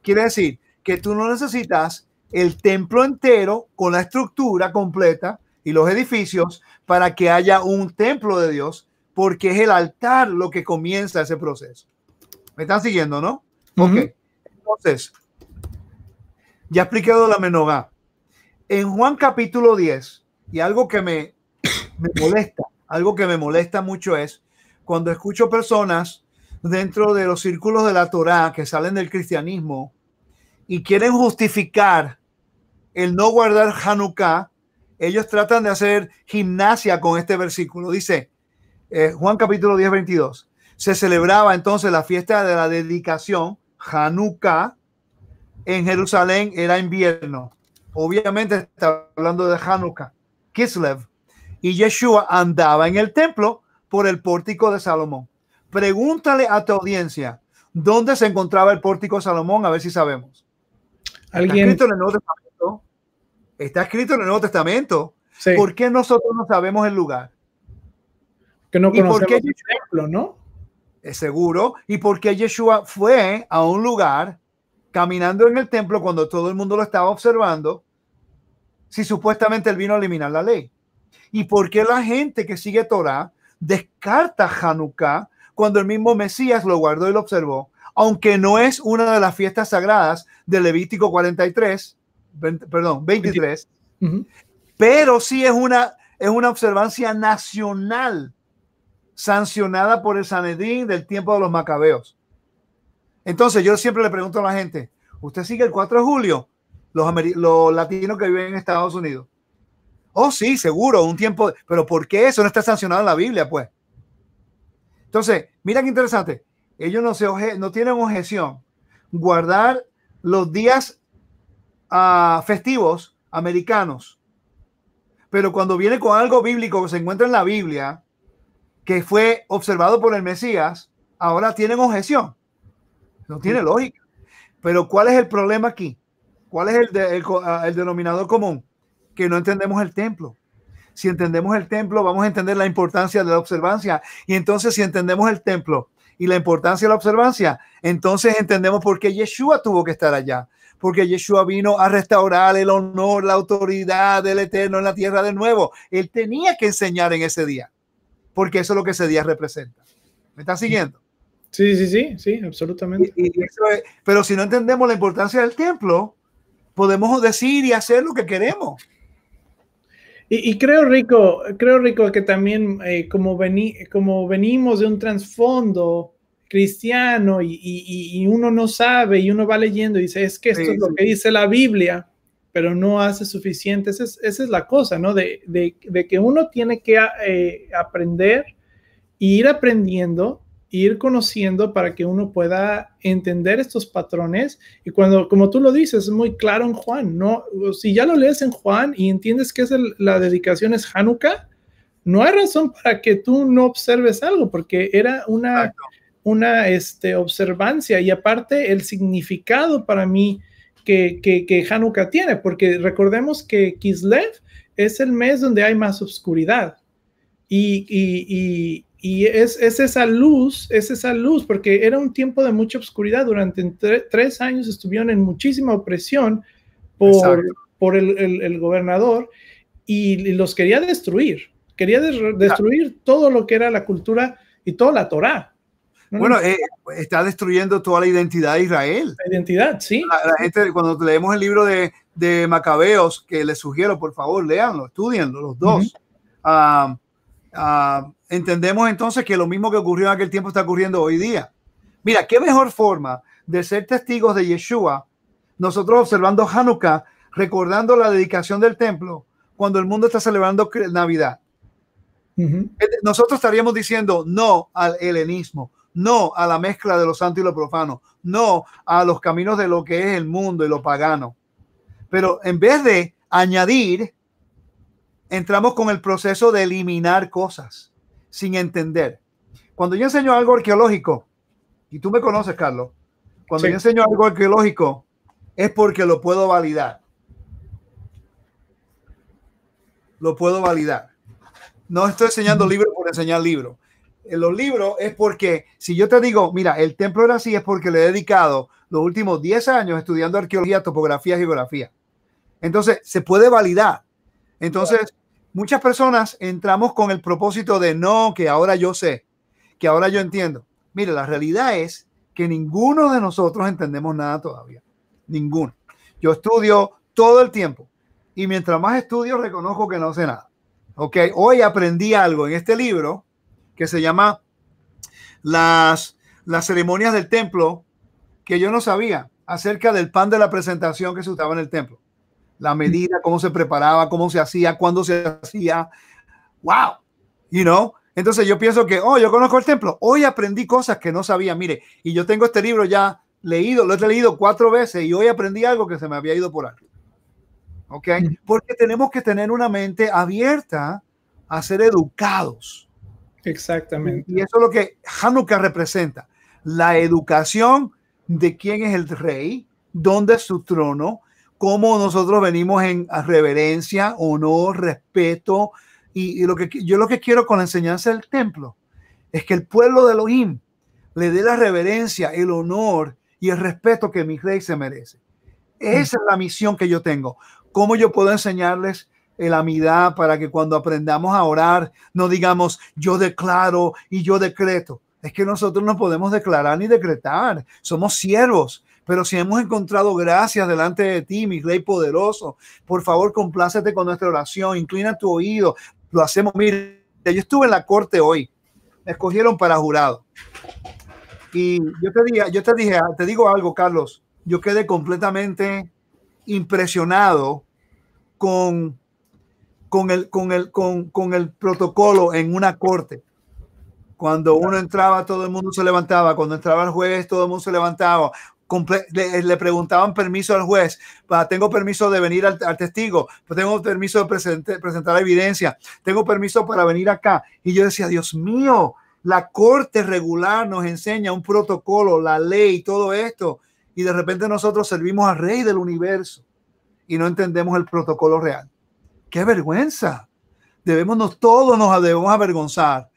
Quiere decir que tú no necesitas el templo entero con la estructura completa y los edificios para que haya un templo de Dios, porque es el altar lo que comienza ese proceso. ¿Me están siguiendo, no? Ok. Entonces, ya he explicado la menogá. En Juan capítulo 10, y algo que me, molesta, algo que me molesta mucho es cuando escucho personas dentro de los círculos de la Torá que salen del cristianismo y quieren justificar el no guardar Hanukkah, ellos tratan de hacer gimnasia con este versículo. Dice, eh, Juan capítulo 10, 22. Se celebraba entonces la fiesta de la dedicación, Hanukkah, en Jerusalén era invierno. Obviamente está hablando de Hanukkah, Kislev. Y Yeshua andaba en el templo por el pórtico de Salomón. Pregúntale a tu audiencia dónde se encontraba el pórtico de Salomón, a ver si sabemos. Está escrito en el Nuevo Testamento. Está escrito en el Nuevo Testamento. ¿Por qué nosotros no sabemos el lugar? Que no conocemos por qué, ¿no? Es seguro. ¿Y por qué Yeshua fue a un lugar caminando en el templo cuando todo el mundo lo estaba observando si supuestamente él vino a eliminar la ley? ¿Y por qué la gente que sigue Torah descarta Hanukkah cuando el mismo Mesías lo guardó y lo observó? Aunque no es una de las fiestas sagradas de Levítico 43, perdón, 23, pero sí es una, es una observancia nacional sancionada por el Sanedín del tiempo de los macabeos. Entonces yo siempre le pregunto a la gente, ¿usted sigue el 4 de julio? Los, latinos que viven en Estados Unidos. Oh, sí, seguro, un tiempo, pero ¿por qué eso no está sancionado en la Biblia, pues? Entonces, mira qué interesante, ellos no, se no tienen objeción guardar los días ah, festivos americanos, pero cuando viene con algo bíblico que se encuentra en la Biblia, que fue observado por el Mesías, ahora tienen objeción. No tiene lógica. Pero ¿cuál es el problema aquí? ¿Cuál es ah, el, denominador común? Que no entendemos el templo. Si entendemos el templo, vamos a entender la importancia de la observancia. Y entonces, si entendemos el templo y la importancia de la observancia, entonces entendemos por qué Yeshua tuvo que estar allá porque Yeshua vino a restaurar el honor, la autoridad del Eterno en la tierra de nuevo. Él tenía que enseñar en ese día porque eso es lo que ese día representa. ¿Me estás siguiendo? Sí, sí, sí, sí, absolutamente. pero si no entendemos la importancia del templo, podemos decir y hacer lo que queremos. Y, creo, Rico, creo, Rico, que también eh, como, como venimos de un trasfondo cristiano y, uno no sabe y uno va leyendo y dice, es que esto es lo que dice la Biblia, pero no hace suficiente. Esa es, la cosa, ¿no? De, que uno tiene que ah, eh, aprender, ir aprendiendo, ir conociendo para que uno pueda entender estos patrones. Y cuando, como tú lo dices, es muy claro en Juan, ¿no? Si ya lo lees en Juan y entiendes que es la dedicación es Hanukkah, no hay razón para que tú no observes algo, porque era una, una este, observancia y aparte el significado para mí que, que, Hanukkah tiene, porque recordemos que Kislev es el mes donde hay más oscuridad y, es, esa luz, es esa luz, porque era un tiempo de mucha oscuridad, durante tres años estuvieron en muchísima opresión por, el, gobernador y los quería destruir, quería destruir todo lo que era la cultura y toda la Torá. Bueno, eh, está destruyendo toda la identidad de Israel. identidad, sí. La, gente, cuando leemos el libro de, de, Macabeos, que les sugiero, por favor, leanlo, estudienlo, los dos. Ah, ah, entendemos entonces que lo mismo que ocurrió en aquel tiempo está ocurriendo hoy día. Mira, qué mejor forma de ser testigos de Yeshua, nosotros observando Hanukkah, recordando la dedicación del templo, cuando el mundo está celebrando Navidad. Eh, nosotros estaríamos diciendo no al helenismo, no a la mezcla de lo santo y lo profano, no a los caminos de lo que es el mundo y lo pagano. Pero en vez de añadir, entramos con el proceso de eliminar cosas sin entender. Cuando yo enseño algo arqueológico, y tú me conoces, Carlos, cuando yo enseño algo arqueológico es porque lo puedo validar. Lo puedo validar. No estoy enseñando libro por enseñar libro los libros es porque, si yo te digo, mira, el templo era así, es porque le he dedicado los últimos 10 años estudiando arqueología, topografía, geografía. Entonces, se puede validar. Entonces, muchas personas entramos con el propósito de no, que ahora yo sé, que ahora yo entiendo. Mire, la realidad es que ninguno de nosotros entendemos nada todavía. Ninguno. Yo estudio todo el tiempo y mientras más estudio reconozco que no sé nada. Ok, hoy aprendí algo en este libro que se llama las, las ceremonias del templo, que yo no sabía acerca del pan de la presentación que se usaba en el templo. La medida, cómo se preparaba, cómo se hacía, cuándo se hacía. ¡Wow! You know? Entonces yo pienso que, oh, yo conozco el templo. Hoy aprendí cosas que no sabía. Mire, y yo tengo este libro ya leído, lo he leído cuatro veces y hoy aprendí algo que se me había ido por alto. ¿Ok? Porque tenemos que tener una mente abierta a ser educados. Exactamente. Y eso es lo que Hanukkah representa, la educación de quién es el rey, dónde es su trono, cómo nosotros venimos en reverencia, honor, respeto. Y, lo que, yo lo que quiero con la enseñanza del templo es que el pueblo de Elohim le dé la reverencia, el honor y el respeto que mi rey se merece. Esa es la misión que yo tengo. ¿Cómo yo puedo enseñarles el amidad para que cuando aprendamos a orar no digamos yo declaro y yo decreto. Es que nosotros no podemos declarar ni decretar, somos siervos. Pero si hemos encontrado gracias delante de ti, mi rey poderoso, por favor complácete con nuestra oración, inclina tu oído, lo hacemos. Mire, yo estuve en la corte hoy, me escogieron para jurado. Y yo te yo te dije, te digo algo, Carlos, yo quedé completamente impresionado con con el, con el, con, con el protocolo en una corte. Cuando uno entraba, todo el mundo se levantaba. Cuando entraba el juez, todo el mundo se levantaba. Le, preguntaban permiso al juez, tengo permiso de venir al, testigo, pues tengo permiso de presente, presentar evidencia, tengo permiso para venir acá. Y yo decía, Dios mío, la corte regular nos enseña un protocolo, la ley, todo esto. Y de repente nosotros servimos al rey del universo y no entendemos el protocolo real. ¡Qué vergüenza! Debemos, todos nos debemos avergonzar.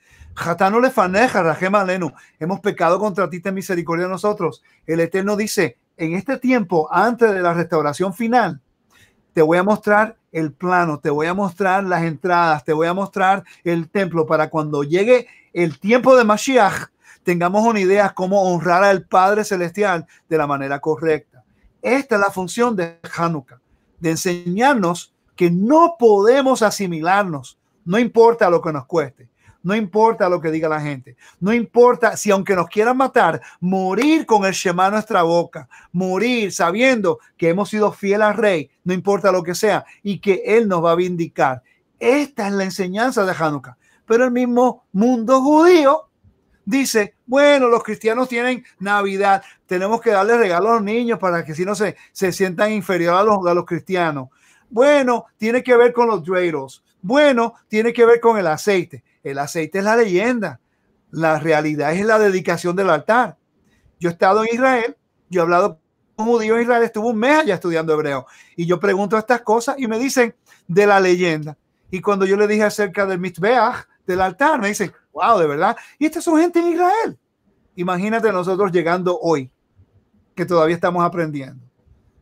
no le faneja, Rajem Hemos pecado contra ti, ten misericordia nosotros. El Eterno dice: En este tiempo, antes de la restauración final, te voy a mostrar el plano, te voy a mostrar las entradas, te voy a mostrar el templo para cuando llegue el tiempo de Mashiach, tengamos una idea cómo honrar al Padre Celestial de la manera correcta. Esta es la función de Hanukkah, de enseñarnos que no podemos asimilarnos, no importa lo que nos cueste. No importa lo que diga la gente. No importa si aunque nos quieran matar, morir con el Shema en nuestra boca. Morir sabiendo que hemos sido fieles al rey, no importa lo que sea, y que él nos va a vindicar. Esta es la enseñanza de Hanukkah. Pero el mismo mundo judío dice, bueno, los cristianos tienen Navidad, tenemos que darle regalos a los niños para que si no se, se sientan inferior a los, a los cristianos. Bueno, tiene que ver con los dreidels. Bueno, tiene que ver con el aceite. El aceite es la leyenda. La realidad es la dedicación del altar. Yo he estado en Israel, yo he hablado con judíos en Israel, estuve un mes allá estudiando hebreo. Y yo pregunto estas cosas y me dicen de la leyenda. Y cuando yo le dije acerca del mitzvah, del altar, me dicen, wow, de verdad. Y estas son gente en Israel. Imagínate nosotros llegando hoy, que todavía estamos aprendiendo.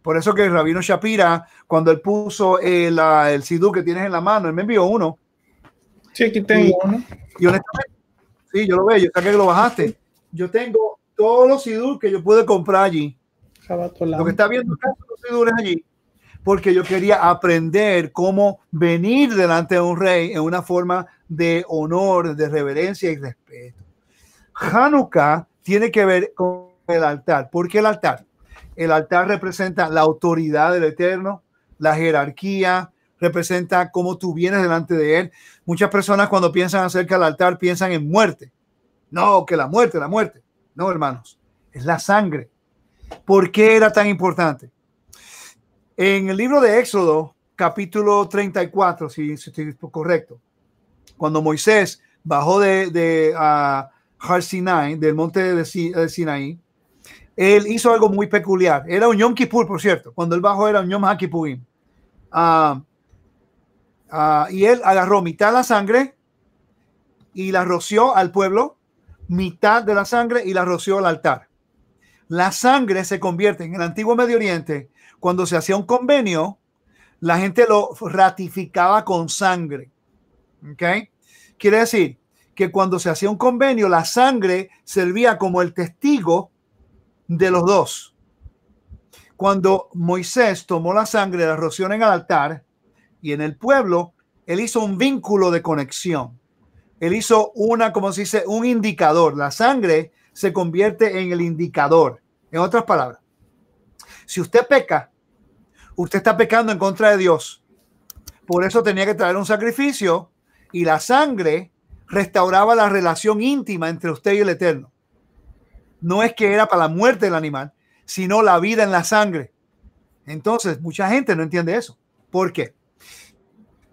Por eso que el Rabino Shapira, cuando él puso el, eh, el Sidú que tienes en la mano, él me envió uno. Sí, aquí tengo uno. Y, sí, yo lo veo, yo que lo bajaste. Yo tengo todos los Sidú que yo pude comprar allí. Lo que está viendo los allí. Porque yo quería aprender cómo venir delante de un rey en una forma de honor, de reverencia y respeto. Hanukkah tiene que ver con el altar. ¿Por qué el altar? El altar representa la autoridad del Eterno, la jerarquía, representa cómo tú vienes delante de Él. Muchas personas cuando piensan acerca del altar piensan en muerte. No, que la muerte, la muerte. No, hermanos, es la sangre. ¿Por qué era tan importante? En el libro de Éxodo, capítulo 34, si, estoy correcto, cuando Moisés bajó de, de del monte de, Sinaí, él hizo algo muy peculiar. Era un Yom por cierto. Cuando él bajo era un Yom ah, ah, y él agarró mitad de la sangre y la roció al pueblo, mitad de la sangre y la roció al altar. La sangre se convierte en el antiguo Medio Oriente. Cuando se hacía un convenio, la gente lo ratificaba con sangre. ¿Ok? Quiere decir que cuando se hacía un convenio, la sangre servía como el testigo de los dos. Cuando Moisés tomó la sangre de la roción en el altar y en el pueblo, él hizo un vínculo de conexión. Él hizo una, como se dice, un indicador. La sangre se convierte en el indicador. En otras palabras, si usted peca, usted está pecando en contra de Dios. Por eso tenía que traer un sacrificio y la sangre restauraba la relación íntima entre usted y el Eterno no es que era para la muerte del animal, sino la vida en la sangre. Entonces, mucha gente no entiende eso. ¿Por qué?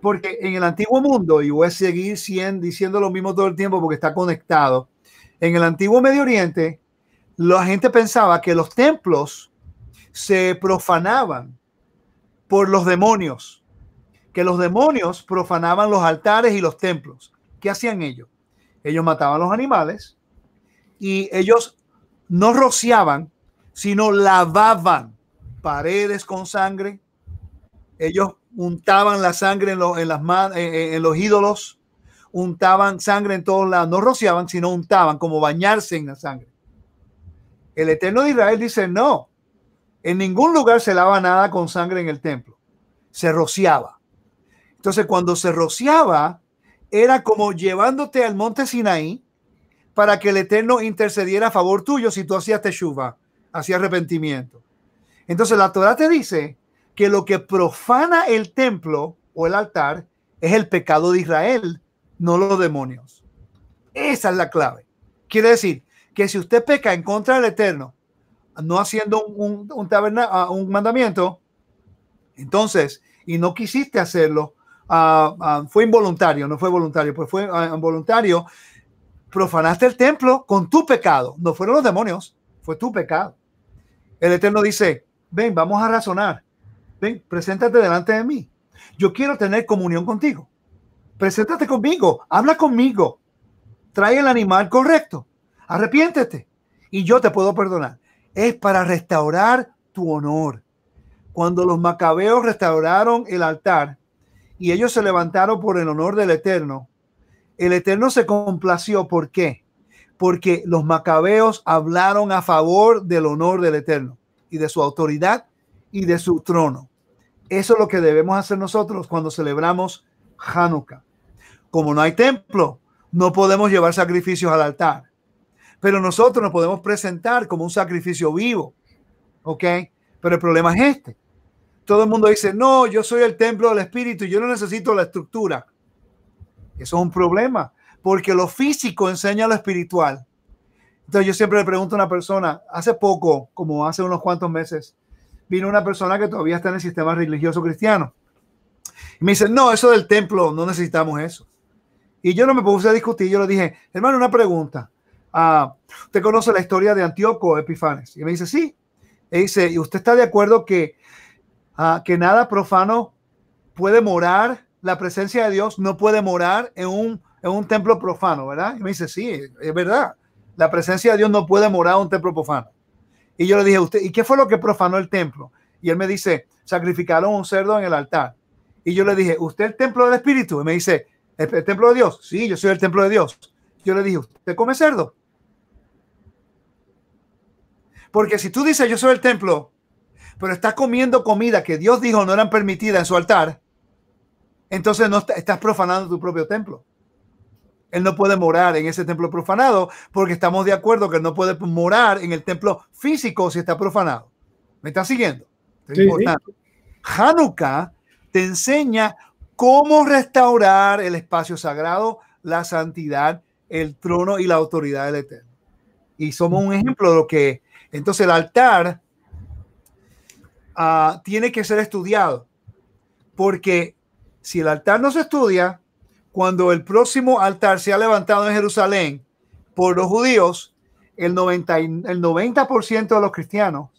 Porque en el antiguo mundo, y voy a seguir diciendo lo mismo todo el tiempo porque está conectado, en el antiguo Medio Oriente, la gente pensaba que los templos se profanaban por los demonios, que los demonios profanaban los altares y los templos. ¿Qué hacían ellos? Ellos mataban los animales y ellos no rociaban, sino lavaban paredes con sangre. Ellos untaban la sangre en, los, ídolos, untaban sangre en todos lados, no rociaban, sino untaban, como bañarse en la sangre. El Eterno de Israel dice, no, en ningún lugar se lava nada con sangre en el templo, se rociaba. Entonces cuando se rociaba, era como llevándote al monte Sinaí, para que el Eterno intercediera a favor tuyo si tú hacías teshuva, hacías arrepentimiento. Entonces la Torah te dice que lo que profana el templo o el altar es el pecado de Israel, no los demonios. Esa es la clave. Quiere decir que si usted peca en contra del Eterno, no haciendo un, un ah, mandamiento, entonces, y no quisiste hacerlo, ah, ah, fue involuntario, no fue voluntario, pues fue involuntario, profanaste el templo con tu pecado. No fueron los demonios, fue tu pecado. El Eterno dice, ven, vamos a razonar. Ven, preséntate delante de mí. Yo quiero tener comunión contigo. Preséntate conmigo, habla conmigo. Trae el animal correcto. Arrepiéntete y yo te puedo perdonar. Es para restaurar tu honor. Cuando los macabeos restauraron el altar y ellos se levantaron por el honor del Eterno, el Eterno se complació. ¿Por qué? Porque los macabeos hablaron a favor del honor del Eterno y de su autoridad y de su trono. Eso es lo que debemos hacer nosotros cuando celebramos Hanukkah. Como no hay templo, no podemos llevar sacrificios al altar, pero nosotros nos podemos presentar como un sacrificio vivo. ¿Ok? Pero el problema es este. Todo el mundo dice, no, yo soy el templo del Espíritu, yo no necesito la estructura. Eso es un problema, porque lo físico enseña lo espiritual. Entonces yo siempre le pregunto a una persona, hace poco, como hace unos cuantos meses, vino una persona que todavía está en el sistema religioso cristiano. Y me dice, no, eso del templo, no necesitamos eso. Y yo no me puse a discutir, yo le dije, hermano, una pregunta. Ah, ¿Usted conoce la historia de Antíoco Epifanes? Y me dice, sí. Y dice, ¿y usted está de acuerdo que, ah, que nada profano puede morar la presencia de Dios no puede morar en un, templo profano, ¿verdad? Y me dice, sí, es verdad. La presencia de Dios no puede morar en un templo profano. Y yo le dije, ¿usted, ¿y qué fue lo que profanó el templo? Y él me dice, sacrificaron un cerdo en el altar. Y yo le dije, ¿usted es el templo del Espíritu? Y me dice, ¿El, templo de Dios? Sí, yo soy el templo de Dios. Yo le dije, ¿usted come cerdo? Porque si tú dices, yo soy el templo, pero estás comiendo comida que Dios dijo no eran permitida en su altar, entonces no estás profanando tu propio templo. Él no puede morar en ese templo profanado porque estamos de acuerdo que no puede morar en el templo físico si está profanado. ¿Me estás siguiendo? Es importante. Hanukkah te enseña cómo restaurar el espacio sagrado, la santidad, el trono y la autoridad del Eterno. Y somos un ejemplo de lo que entonces el altar ah, tiene que ser estudiado porque si el altar no se estudia, cuando el próximo altar sea levantado en Jerusalén por los judíos, el 90, el 90 de los cristianos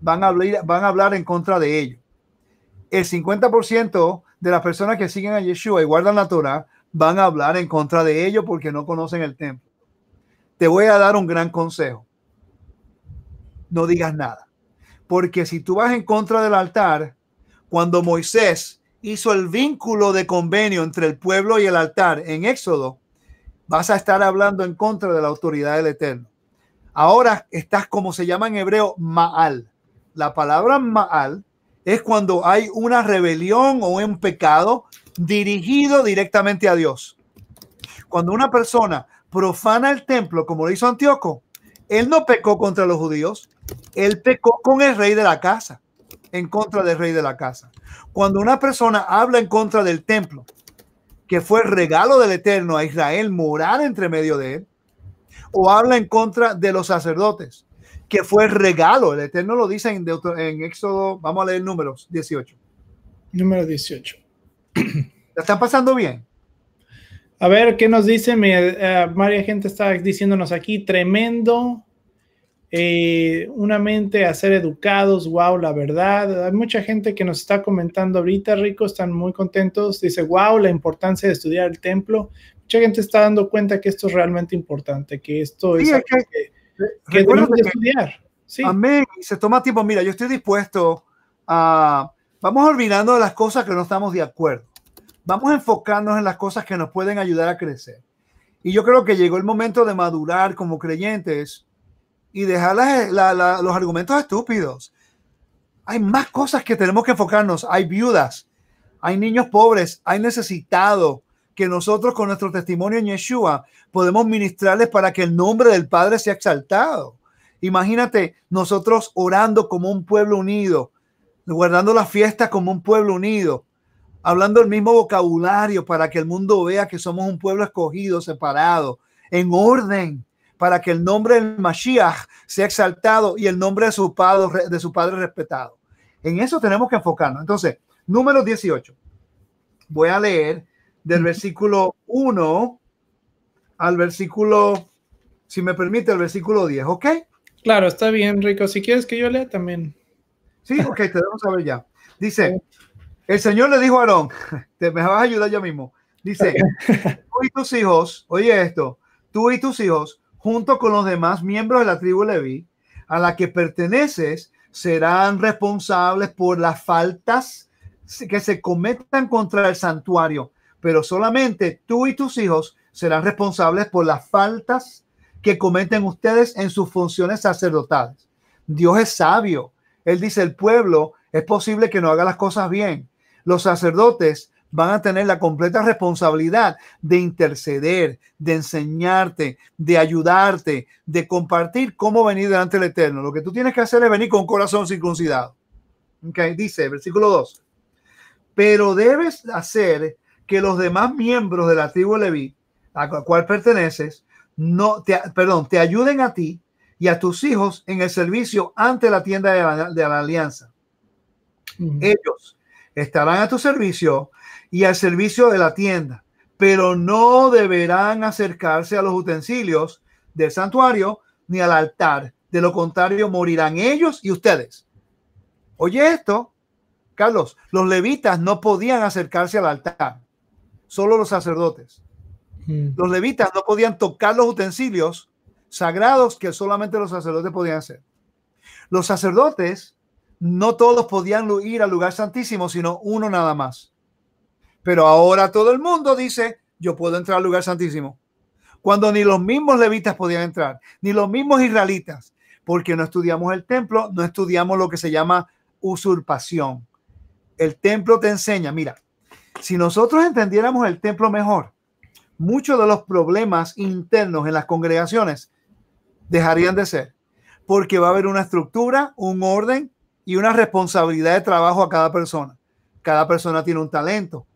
van a, hablar, van a hablar en contra de ello. El 50% de las personas que siguen a Yeshua y guardan la Torah van a hablar en contra de ello porque no conocen el templo. Te voy a dar un gran consejo. No digas nada. Porque si tú vas en contra del altar, cuando Moisés hizo el vínculo de convenio entre el pueblo y el altar en Éxodo, vas a estar hablando en contra de la autoridad del Eterno. Ahora estás como se llama en hebreo Maal. La palabra Maal es cuando hay una rebelión o un pecado dirigido directamente a Dios. Cuando una persona profana el templo, como lo hizo Antíoco, él no pecó contra los judíos, él pecó con el rey de la casa en contra del rey de la casa. Cuando una persona habla en contra del templo, que fue regalo del Eterno a Israel morar entre medio de él, o habla en contra de los sacerdotes, que fue regalo, el Eterno lo dice en, en Éxodo, vamos a leer números 18. Número 18. pasando bien? A ver, ¿qué nos dice? Mi, eh, María Gente está diciéndonos aquí, tremendo eh, una mente a ser educados, wow, la verdad. Hay mucha gente que nos está comentando ahorita, ricos, están muy contentos. Dice, wow, la importancia de estudiar el templo. Mucha gente está dando cuenta que esto es realmente importante, que esto es, que, tenemos que, estudiar. Sí. Amén. Se toma tiempo. Mira, yo estoy dispuesto a. Vamos olvidando las cosas que no estamos de acuerdo. Vamos a enfocarnos en las cosas que nos pueden ayudar a crecer. Y yo creo que llegó el momento de madurar como creyentes y dejar eh, los argumentos estúpidos. Hay más cosas que tenemos que enfocarnos. Hay viudas, hay niños pobres, hay necesitados que nosotros con nuestro testimonio en Yeshua podemos ministrarles para que el nombre del Padre sea exaltado. Imagínate nosotros orando como un pueblo unido, guardando la fiesta como un pueblo unido, hablando el mismo vocabulario para que el mundo vea que somos un pueblo escogido, separado, en orden, para que el nombre del Mashiach sea exaltado y el nombre de su padre, respetado. En eso tenemos que enfocarnos. Entonces, número 18. Voy a leer del versículo 1 al versículo, si me permite, el versículo 10, ¿ok? Claro, está bien, Rico. Si quieres que yo lea también. Sí, ok, te a saber ya. Dice, el Señor le dijo a Aarón, (laughs) te me vas a ayudar ya mismo. Dice, (laughs) tú y tus hijos, oye esto, tú y tus hijos junto con los demás miembros de la tribu Levi a la que perteneces, serán responsables por las faltas que se cometan contra el santuario, pero solamente tú y tus hijos serán responsables por las faltas que cometen ustedes en sus funciones sacerdotales. Dios es sabio. Él dice, el pueblo es posible que no haga las cosas bien. Los sacerdotes van a tener la completa responsabilidad de interceder, de enseñarte, de ayudarte, de compartir cómo venir delante del Eterno. Lo que tú tienes que hacer es venir con corazón circuncidado. Okay, dice versículo 12. Pero debes hacer que los demás miembros de la tribu Leví, a la cual perteneces, no te, perdón, te ayuden a ti y a tus hijos en el servicio ante la tienda de la, alianza. Mm. Ellos estarán a tu servicio y al servicio de la tienda, pero no deberán acercarse a los utensilios del santuario ni al altar. De lo contrario, morirán ellos y ustedes. Oye esto, Carlos, los levitas no podían acercarse al altar, solo los sacerdotes. Hmm. Los levitas no podían tocar los utensilios sagrados que solamente los sacerdotes podían hacer. Los sacerdotes no todos podían ir al lugar santísimo, sino uno nada más. Pero ahora todo el mundo dice, yo puedo entrar al lugar santísimo. Cuando ni los mismos levitas podían entrar, ni los mismos israelitas, porque no estudiamos el templo, no estudiamos lo que se llama usurpación. El templo te enseña, mira, si nosotros entendiéramos el templo mejor, muchos de los problemas internos en las congregaciones dejarían de ser, porque va a haber una estructura, un orden y una responsabilidad de trabajo a cada persona. Cada persona tiene un talento,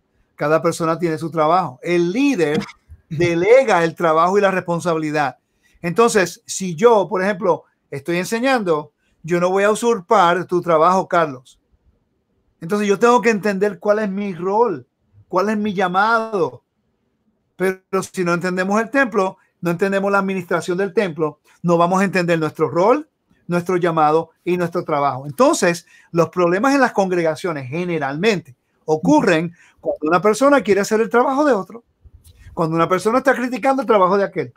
cada persona tiene su trabajo. El líder delega el trabajo y la responsabilidad. Entonces, si yo, por ejemplo, estoy enseñando, yo no voy a usurpar tu trabajo, Carlos. Entonces, yo tengo que entender cuál es mi rol, cuál es mi llamado. Pero si no entendemos el templo, no entendemos la administración del templo, no vamos a entender nuestro rol, nuestro llamado y nuestro trabajo. Entonces, los problemas en las congregaciones generalmente ocurren cuando una persona quiere hacer el trabajo de otro, cuando una persona está criticando el trabajo de aquel.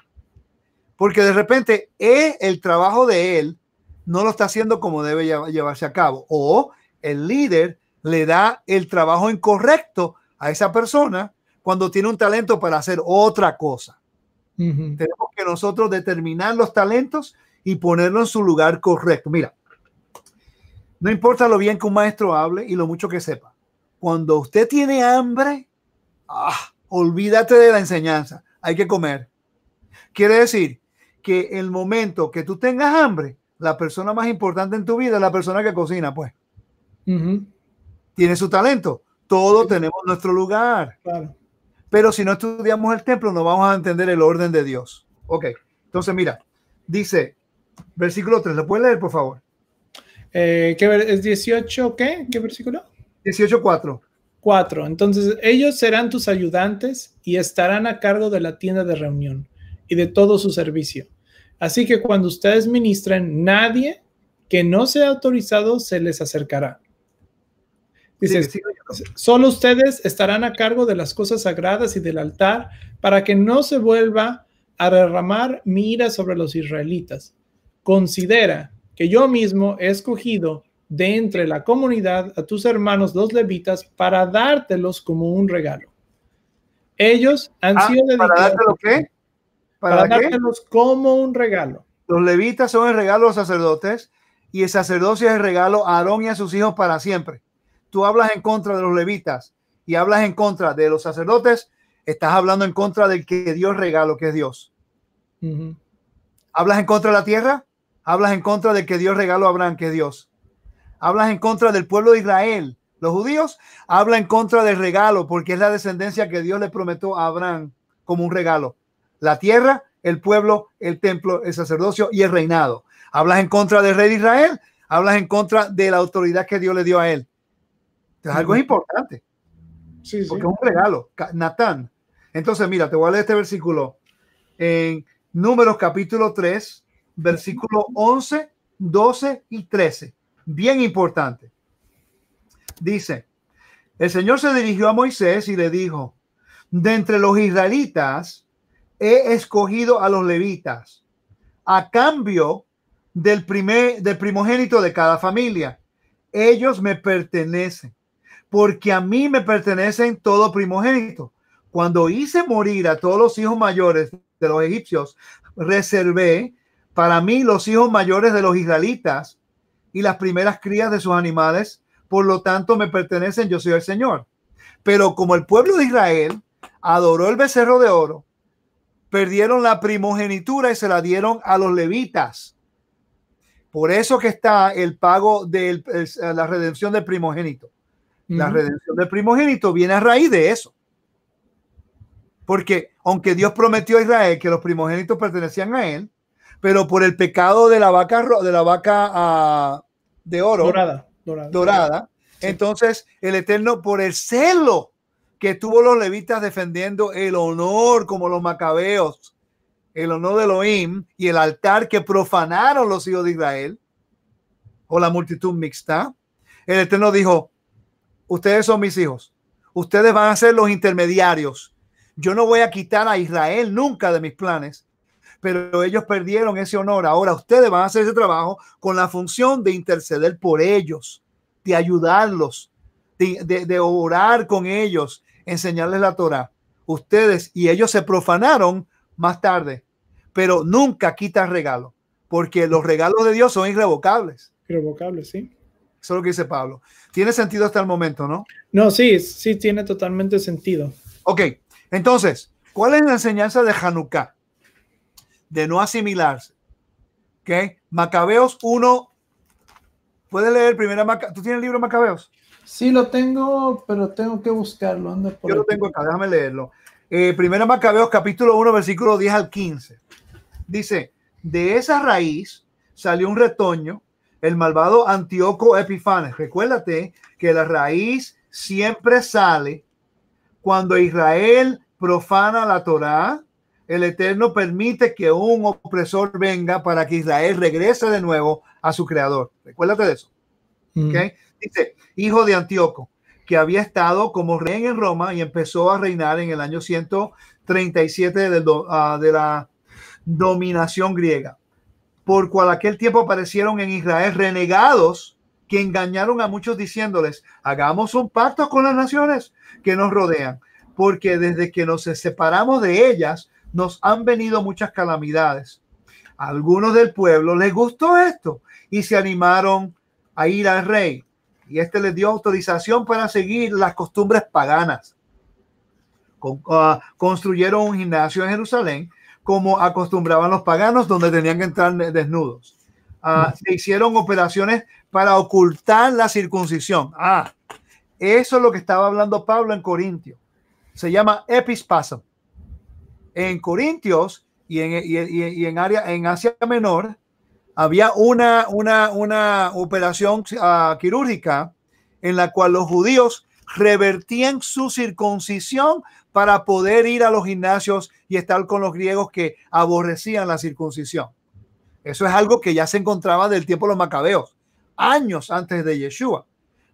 Porque de repente eh, el trabajo de él no lo está haciendo como debe llevarse a cabo. O el líder le da el trabajo incorrecto a esa persona cuando tiene un talento para hacer otra cosa. Tenemos que nosotros determinar los talentos y ponerlo en su lugar correcto. Mira, no importa lo bien que un maestro hable y lo mucho que sepa. Cuando usted tiene hambre, ah, olvídate de la enseñanza, hay que comer. Quiere decir que el momento que tú tengas hambre, la persona más importante en tu vida es la persona que cocina, pues. Tiene su talento. Todos tenemos nuestro lugar. Pero si no estudiamos el templo, no vamos a entender el orden de Dios. Ok, entonces mira, dice, versículo 3, ¿lo puedes leer, por favor? Eh, ¿qué, ¿Es 18 qué? ¿Qué versículo? 18-4. 4. Entonces, ellos serán tus ayudantes y estarán a cargo de la tienda de reunión y de todo su servicio. Así que cuando ustedes ministren, nadie que no sea autorizado se les acercará. Dice, solo ustedes estarán a cargo de las cosas sagradas y del altar para que no se vuelva a derramar mi ira sobre los israelitas. Considera que yo mismo he escogido de entre la comunidad a tus hermanos los levitas para dártelos como un regalo. Ellos han ah, sido dedicados. ¿Para dártelos qué? Para, como un regalo. Los levitas son el regalo a los sacerdotes y el sacerdocio es el regalo a Aarón y a sus hijos para siempre. Tú hablas en contra de los levitas y hablas en contra de los sacerdotes, estás hablando en contra del que Dios regalo, que es Dios. ¿Hablas en contra de la tierra? ¿Hablas en contra de que Dios regalo a Abraham, que es Dios? hablas en contra del pueblo de Israel, los judíos, habla en contra del regalo, porque es la descendencia que Dios le prometió a Abraham como un regalo. La tierra, el pueblo, el templo, el sacerdocio y el reinado. Hablas en contra del rey de Israel, hablas en contra de la autoridad que Dios le dio a él. Es algo es importante. Sí, porque es un regalo. Natán. Entonces, mira, te voy a leer este versículo en Números capítulo 3, versículo 11, 12 y 13 bien importante. Dice, el Señor se dirigió a Moisés y le dijo, de entre los israelitas he escogido a los levitas a cambio del, primer, primogénito de cada familia. Ellos me pertenecen, porque a mí me pertenecen todo primogénito. Cuando hice morir a todos los hijos mayores de los egipcios, reservé para mí los hijos mayores de los israelitas y las primeras crías de sus animales, por lo tanto me pertenecen, yo soy el Señor. Pero como el pueblo de Israel adoró el becerro de oro, perdieron la primogenitura y se la dieron a los levitas. Por eso que está el pago de la redención del primogénito. La redención del primogénito viene a raíz de eso. Porque aunque Dios prometió a Israel que los primogénitos pertenecían a él, pero por el pecado de la vaca, de, la vaca ah, de oro. Dorada. Dorada. Entonces, el Eterno, por el celo que tuvo los levitas defendiendo el honor como los macabeos, el honor de Elohim y el altar que profanaron los hijos de Israel o la multitud mixta, el Eterno dijo, ustedes son mis hijos, ustedes van a ser los intermediarios. Yo no voy a quitar a Israel nunca de mis planes, pero ellos perdieron ese honor. Ahora ustedes van a hacer ese trabajo con la función de interceder por ellos, de ayudarlos, de, orar con ellos, enseñarles la Torah. Ustedes y ellos se profanaron más tarde, pero nunca quitan regalo, porque los regalos de Dios son irrevocables. Irrevocables, sí. Eso es lo que dice Pablo. ¿Tiene sentido hasta el momento, no? No, sí, sí tiene totalmente sentido. Ok, entonces, ¿cuál es la enseñanza de Hanukkah? de no asimilarse. ¿Okay? Macabeos 1. ¿Puedes leer primera Macabeos? ¿Tú tienes el libro Macabeos? Sí, lo tengo, pero tengo que buscarlo. Yo lo tengo acá, déjame leerlo. Eh, primera Macabeos, capítulo 1, versículo 10 al 15. Dice: De esa raíz salió un retoño, el malvado Antíoco Epifanes. Recuérdate que la raíz siempre sale cuando Israel profana la Torá el Eterno permite que un opresor venga para que Israel regrese de nuevo a su creador. Recuérdate de eso. Mm. Dice, hijo de Antíoco, que había estado como rey en Roma y empezó a reinar en el año 137 ah, de la dominación griega, por cual aquel tiempo aparecieron en Israel renegados que engañaron a muchos diciéndoles, hagamos un pacto con las naciones que nos rodean, porque desde que nos separamos de ellas, nos han venido muchas calamidades. algunos del pueblo les gustó esto y se animaron a ir al rey. Y este les dio autorización para seguir las costumbres paganas. Ah, construyeron un gimnasio en Jerusalén, como acostumbraban los paganos, donde tenían que entrar desnudos. Ah, se hicieron operaciones para ocultar la circuncisión. Ah, eso es lo que estaba hablando Pablo en Corintio. Se llama epispasmo en Corintios y en, área, en Asia Menor había una, una, operación ah, quirúrgica en la cual los judíos revertían su circuncisión para poder ir a los gimnasios y estar con los griegos que aborrecían la circuncisión. Eso es algo que ya se encontraba del tiempo de los macabeos, años antes de Yeshua.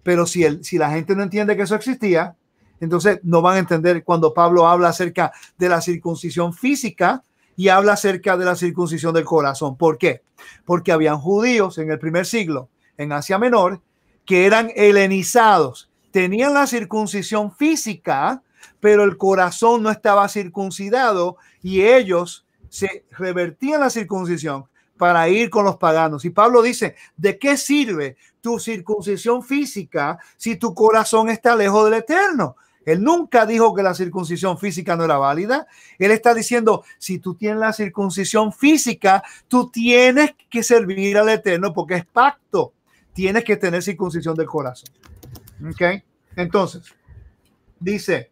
Pero si, el, si la gente no entiende que eso existía, entonces no van a entender cuando Pablo habla acerca de la circuncisión física y habla acerca de la circuncisión del corazón. ¿Por qué? Porque habían judíos en el primer siglo, en Asia Menor, que eran helenizados, tenían la circuncisión física, pero el corazón no estaba circuncidado y ellos se revertían la circuncisión para ir con los paganos. Y Pablo dice, ¿de qué sirve tu circuncisión física si tu corazón está lejos del eterno? Él nunca dijo que la circuncisión física no era válida. Él está diciendo, si tú tienes la circuncisión física, tú tienes que servir al Eterno porque es pacto. Tienes que tener circuncisión del corazón. ¿Ok? Entonces, dice,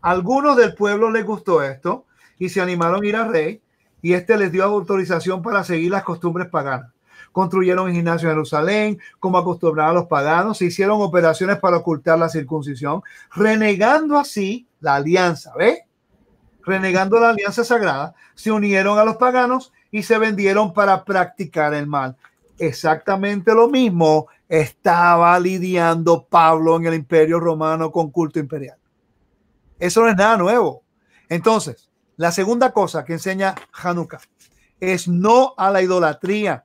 algunos del pueblo les gustó esto y se animaron a ir al rey y este les dio autorización para seguir las costumbres paganas construyeron un gimnasio en Jerusalén, como acostumbraban los paganos, se hicieron operaciones para ocultar la circuncisión, renegando así la alianza, ¿ve? Renegando la alianza sagrada, se unieron a los paganos y se vendieron para practicar el mal. Exactamente lo mismo estaba lidiando Pablo en el imperio romano con culto imperial. Eso no es nada nuevo. Entonces, la segunda cosa que enseña Hanukkah es no a la idolatría.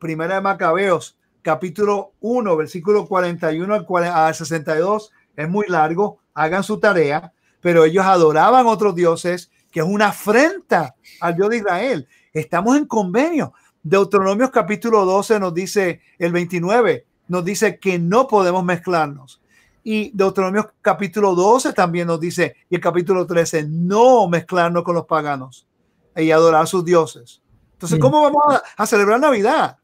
Primera de Macabeos, capítulo 1, versículo 41 al 62, es muy largo, hagan su tarea, pero ellos adoraban otros dioses, que es una afrenta al Dios de Israel. Estamos en convenio. Deuteronomio capítulo 12 nos dice, el 29 nos dice que no podemos mezclarnos. Y Deuteronomio capítulo 12 también nos dice, y el capítulo 13, no mezclarnos con los paganos y adorar a sus dioses. Entonces, mm. ¿cómo vamos a celebrar Navidad?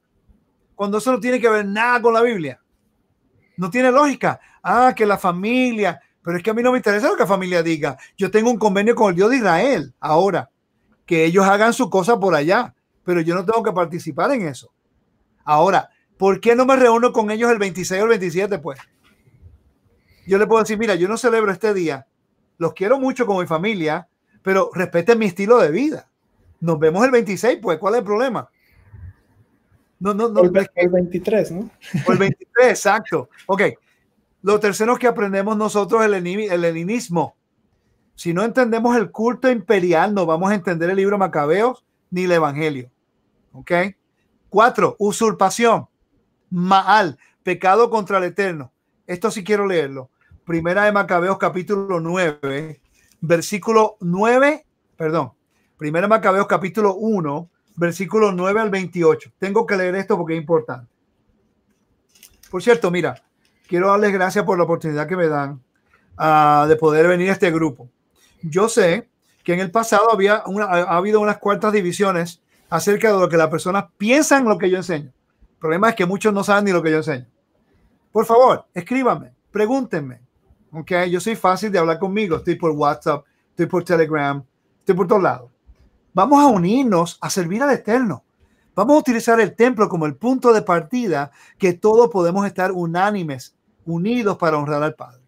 cuando eso no tiene que ver nada con la Biblia. No tiene lógica. Ah, que la familia, pero es que a mí no me interesa lo que la familia diga. Yo tengo un convenio con el Dios de Israel ahora, que ellos hagan su cosa por allá, pero yo no tengo que participar en eso. Ahora, ¿por qué no me reúno con ellos el 26 o el 27? Pues yo le puedo decir, mira, yo no celebro este día, los quiero mucho con mi familia, pero respeten mi estilo de vida. Nos vemos el 26, pues, ¿cuál es el problema? No, no, no. El, 23, ¿no? el 23, exacto. Ok. Lo tercero que aprendemos nosotros el, el Si no entendemos el culto imperial, no vamos a entender el libro Macabeos ni el Evangelio. ¿Ok? Cuatro, usurpación. Maal, pecado contra el Eterno. Esto sí quiero leerlo. Primera de Macabeos capítulo 9, versículo 9, perdón. Primera de Macabeos capítulo 1, versículo 9 al 28. Tengo que leer esto porque es importante. Por cierto, mira, quiero darles gracias por la oportunidad que me dan ah, de poder venir a este grupo. Yo sé que en el pasado había ha habido unas cuartas divisiones acerca de lo que las personas piensan lo que yo enseño. El problema es que muchos no saben ni lo que yo enseño. Por favor, escríbame, pregúntenme. ¿ok? Yo soy fácil de hablar conmigo. Estoy por WhatsApp, estoy por Telegram, estoy por todos lados. Vamos a unirnos a servir al Eterno. Vamos a utilizar el templo como el punto de partida que todos podemos estar unánimes, unidos para honrar al Padre.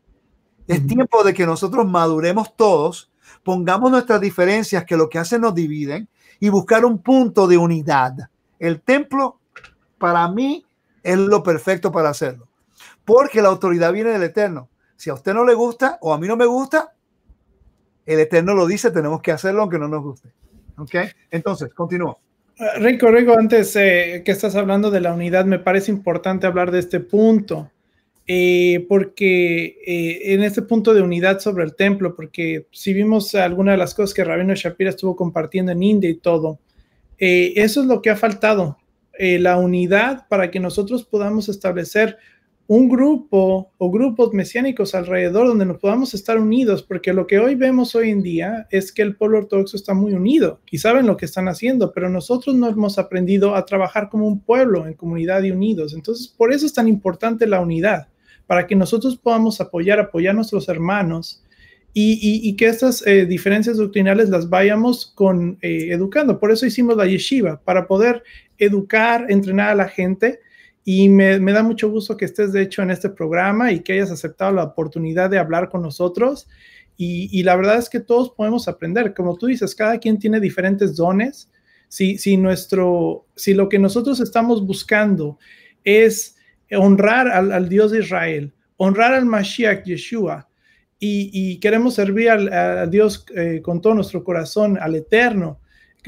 Es tiempo de que nosotros maduremos todos, pongamos nuestras diferencias que lo que hacen nos dividen y buscar un punto de unidad. El templo para mí es lo perfecto para hacerlo, porque la autoridad viene del Eterno. Si a usted no le gusta o a mí no me gusta, el Eterno lo dice, tenemos que hacerlo aunque no nos guste. ¿Ok? Entonces, continúo. Ah, Rico, Rico, antes eh, que estás hablando de la unidad, me parece importante hablar de este punto, eh, porque eh, en este punto de unidad sobre el templo, porque si vimos alguna de las cosas que Rabino Shapira estuvo compartiendo en India y todo, eso es lo que ha faltado, la unidad para que nosotros podamos establecer un grupo o grupos mesiánicos alrededor donde nos podamos estar unidos, porque lo que hoy vemos hoy en día es que el pueblo ortodoxo está muy unido y saben lo que están haciendo, pero nosotros no hemos aprendido a trabajar como un pueblo en comunidad y unidos. Entonces, por eso es tan importante la unidad, para que nosotros podamos apoyar, apoyar a nuestros hermanos y, que estas eh, diferencias doctrinales las vayamos con eh, educando. Por eso hicimos la yeshiva, para poder educar, entrenar a la gente y me, da mucho gusto que estés, de hecho, en este programa y que hayas aceptado la oportunidad de hablar con nosotros. Y, la verdad es que todos podemos aprender. Como tú dices, cada quien tiene diferentes dones. Si, si, nuestro, si lo que nosotros estamos buscando es honrar al, Dios de Israel, honrar al Mashiach Yeshua, y, queremos servir al, Dios eh, con todo nuestro corazón, al Eterno,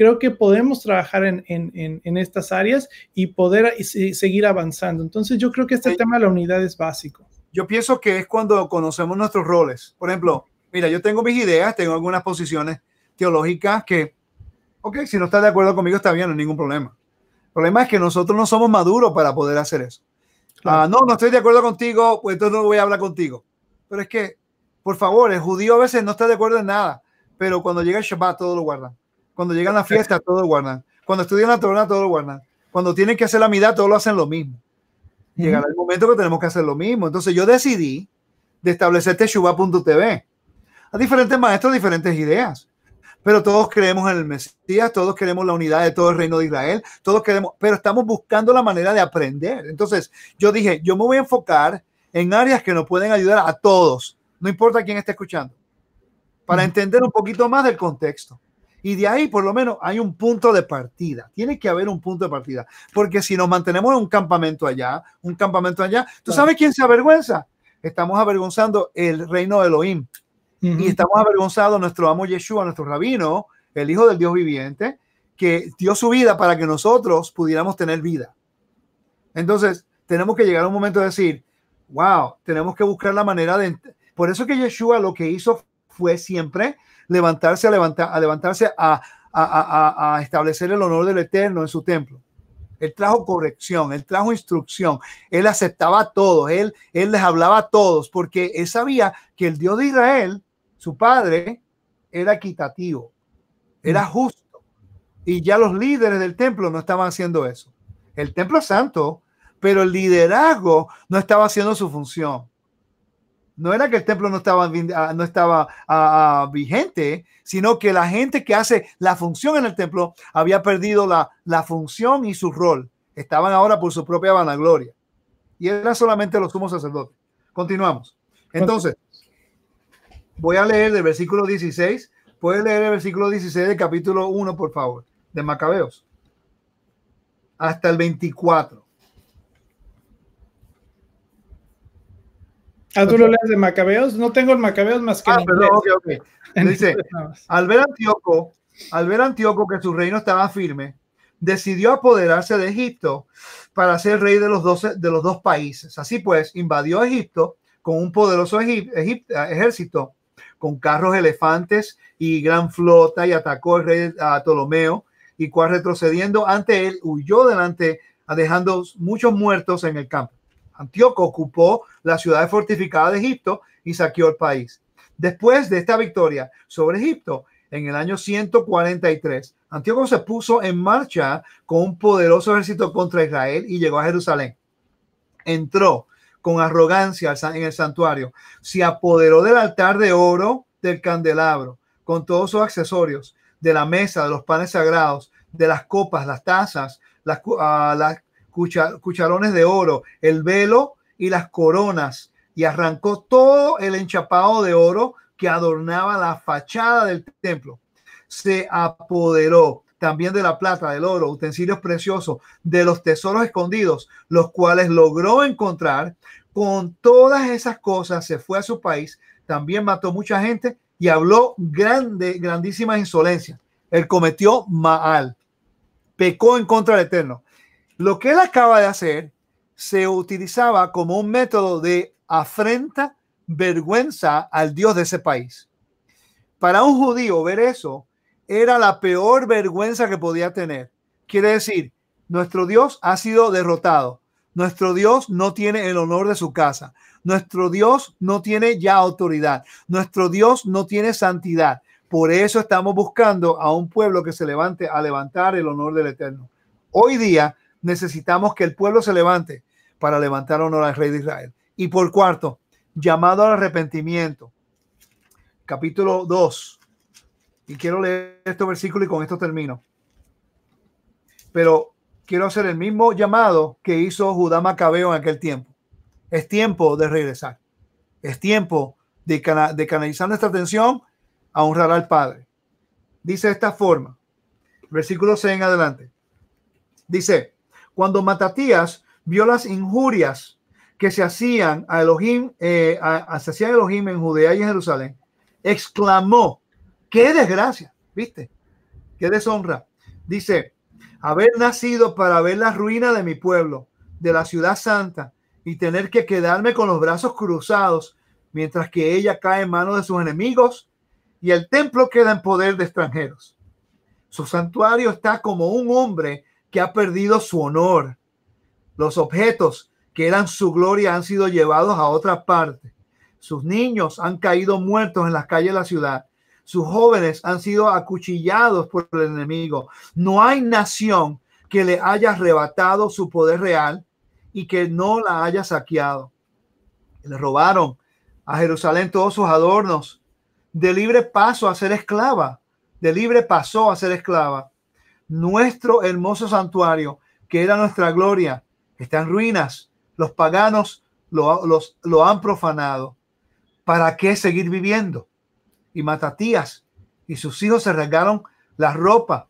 creo que podemos trabajar en, estas áreas y poder seguir avanzando. Entonces yo creo que este tema de la unidad es básico. Yo pienso que es cuando conocemos nuestros roles. Por ejemplo, mira, yo tengo mis ideas, tengo algunas posiciones teológicas que, ok, si no estás de acuerdo conmigo está bien, no hay ningún problema. El problema es que nosotros no somos maduros para poder hacer eso. Ah, no, no estoy de acuerdo contigo, pues entonces no voy a hablar contigo. Pero es que, por favor, el judío a veces no está de acuerdo en nada, pero cuando llega el Shabbat todo lo guardan. Cuando llegan a la fiesta, todo guardan. Cuando estudian la Torah, todo guardan. Cuando tienen que hacer la mitad, todos lo hacen lo mismo. Llegará el momento que tenemos que hacer lo mismo. Entonces yo decidí de establecer Teshuvah.tv. A diferentes maestros, diferentes ideas. Pero todos creemos en el Mesías, todos queremos la unidad de todo el reino de Israel, todos queremos, pero estamos buscando la manera de aprender. Entonces yo dije, yo me voy a enfocar en áreas que nos pueden ayudar a todos, no importa quién esté escuchando, para entender un poquito más del contexto. Y de ahí, por lo menos, hay un punto de partida. Tiene que haber un punto de partida. Porque si nos mantenemos en un campamento allá, un campamento allá, ¿tú sabes quién se avergüenza? Estamos avergonzando el reino de Elohim. Y estamos avergonzados nuestro amo Yeshua, nuestro rabino, el hijo del Dios viviente, que dio su vida para que nosotros pudiéramos tener vida. Entonces, tenemos que llegar a un momento de decir, wow, tenemos que buscar la manera de... Por eso que Yeshua lo que hizo fue siempre levantarse a, levantar, a levantarse a, establecer el honor del Eterno en su templo. Él trajo corrección, él trajo instrucción, él aceptaba a todos, él, él les hablaba a todos, porque él sabía que el Dios de Israel, su padre, era equitativo, era mm. justo. Y ya los líderes del templo no estaban haciendo eso. El templo es santo, pero el liderazgo no estaba haciendo su función no era que el templo no estaba, ah, no estaba ah, ah, vigente, sino que la gente que hace la función en el templo había perdido la, la función y su rol. Estaban ahora por su propia vanagloria. Y eran solamente los sumos sacerdotes. Continuamos. Entonces, voy a leer del versículo 16. Puedes leer el versículo 16 del capítulo 1, por favor, de Macabeos. Hasta el 24. ¿A ah, tú lo lees de Macabeos. No tengo el Macabeos más que. Ah, (laughs) al ver Antíoco, al ver Antíoco que su reino estaba firme, decidió apoderarse de Egipto para ser rey de los, dos de los dos países. Así pues, invadió Egipto con un poderoso ejército, con carros, elefantes y gran flota, y atacó al rey a Ptolomeo, y cual retrocediendo ante él, huyó delante, dejando muchos muertos en el campo. Antíoco ocupó la ciudad fortificada de Egipto y saqueó el país. Después de esta victoria sobre Egipto, en el año 143, Antíoco se puso en marcha con un poderoso ejército contra Israel y llegó a Jerusalén. Entró con arrogancia en el santuario, se apoderó del altar de oro del candelabro, con todos sus accesorios, de la mesa, de los panes sagrados, de las copas, las tazas, las, ah, las cucharones de oro, el velo y las coronas, y arrancó todo el enchapado de oro que adornaba la fachada del templo. Se apoderó también de la plata, del oro, utensilios preciosos, de los tesoros escondidos, los cuales logró encontrar. Con todas esas cosas se fue a su país, también mató mucha gente y habló grande, grandísimas insolencias. Él cometió mal, pecó en contra del Eterno. Lo que él acaba de hacer se utilizaba como un método de afrenta, vergüenza al Dios de ese país. Para un judío ver eso era la peor vergüenza que podía tener. Quiere decir, nuestro Dios ha sido derrotado. Nuestro Dios no tiene el honor de su casa. Nuestro Dios no tiene ya autoridad. Nuestro Dios no tiene santidad. Por eso estamos buscando a un pueblo que se levante a levantar el honor del Eterno. Hoy día necesitamos que el pueblo se levante para levantar honor al rey de Israel. Y por cuarto, llamado al arrepentimiento. Capítulo 2. Y quiero leer este versículo y con esto termino. Pero quiero hacer el mismo llamado que hizo Judá Macabeo en aquel tiempo. Es tiempo de regresar. Es tiempo de, de canalizar nuestra atención a honrar al Padre. Dice de esta forma, versículo 6 en adelante. Dice, cuando Matatías vio las injurias que se hacían a Elohim, eh, a, a, Elohim en Judea y en Jerusalén, exclamó, qué desgracia, viste, qué deshonra. Dice, haber nacido para ver la ruina de mi pueblo, de la ciudad santa, y tener que quedarme con los brazos cruzados mientras que ella cae en manos de sus enemigos y el templo queda en poder de extranjeros. Su santuario está como un hombre que ha perdido su honor. Los objetos que eran su gloria han sido llevados a otra parte. Sus niños han caído muertos en las calles de la ciudad. Sus jóvenes han sido acuchillados por el enemigo. No hay nación que le haya arrebatado su poder real y que no la haya saqueado. Le robaron a Jerusalén todos sus adornos. De libre paso a ser esclava. De libre paso a ser esclava nuestro hermoso santuario, que era nuestra gloria, está en ruinas. Los paganos lo, los, lo han profanado. ¿Para qué seguir viviendo? Y Matatías y sus hijos se rasgaron la ropa,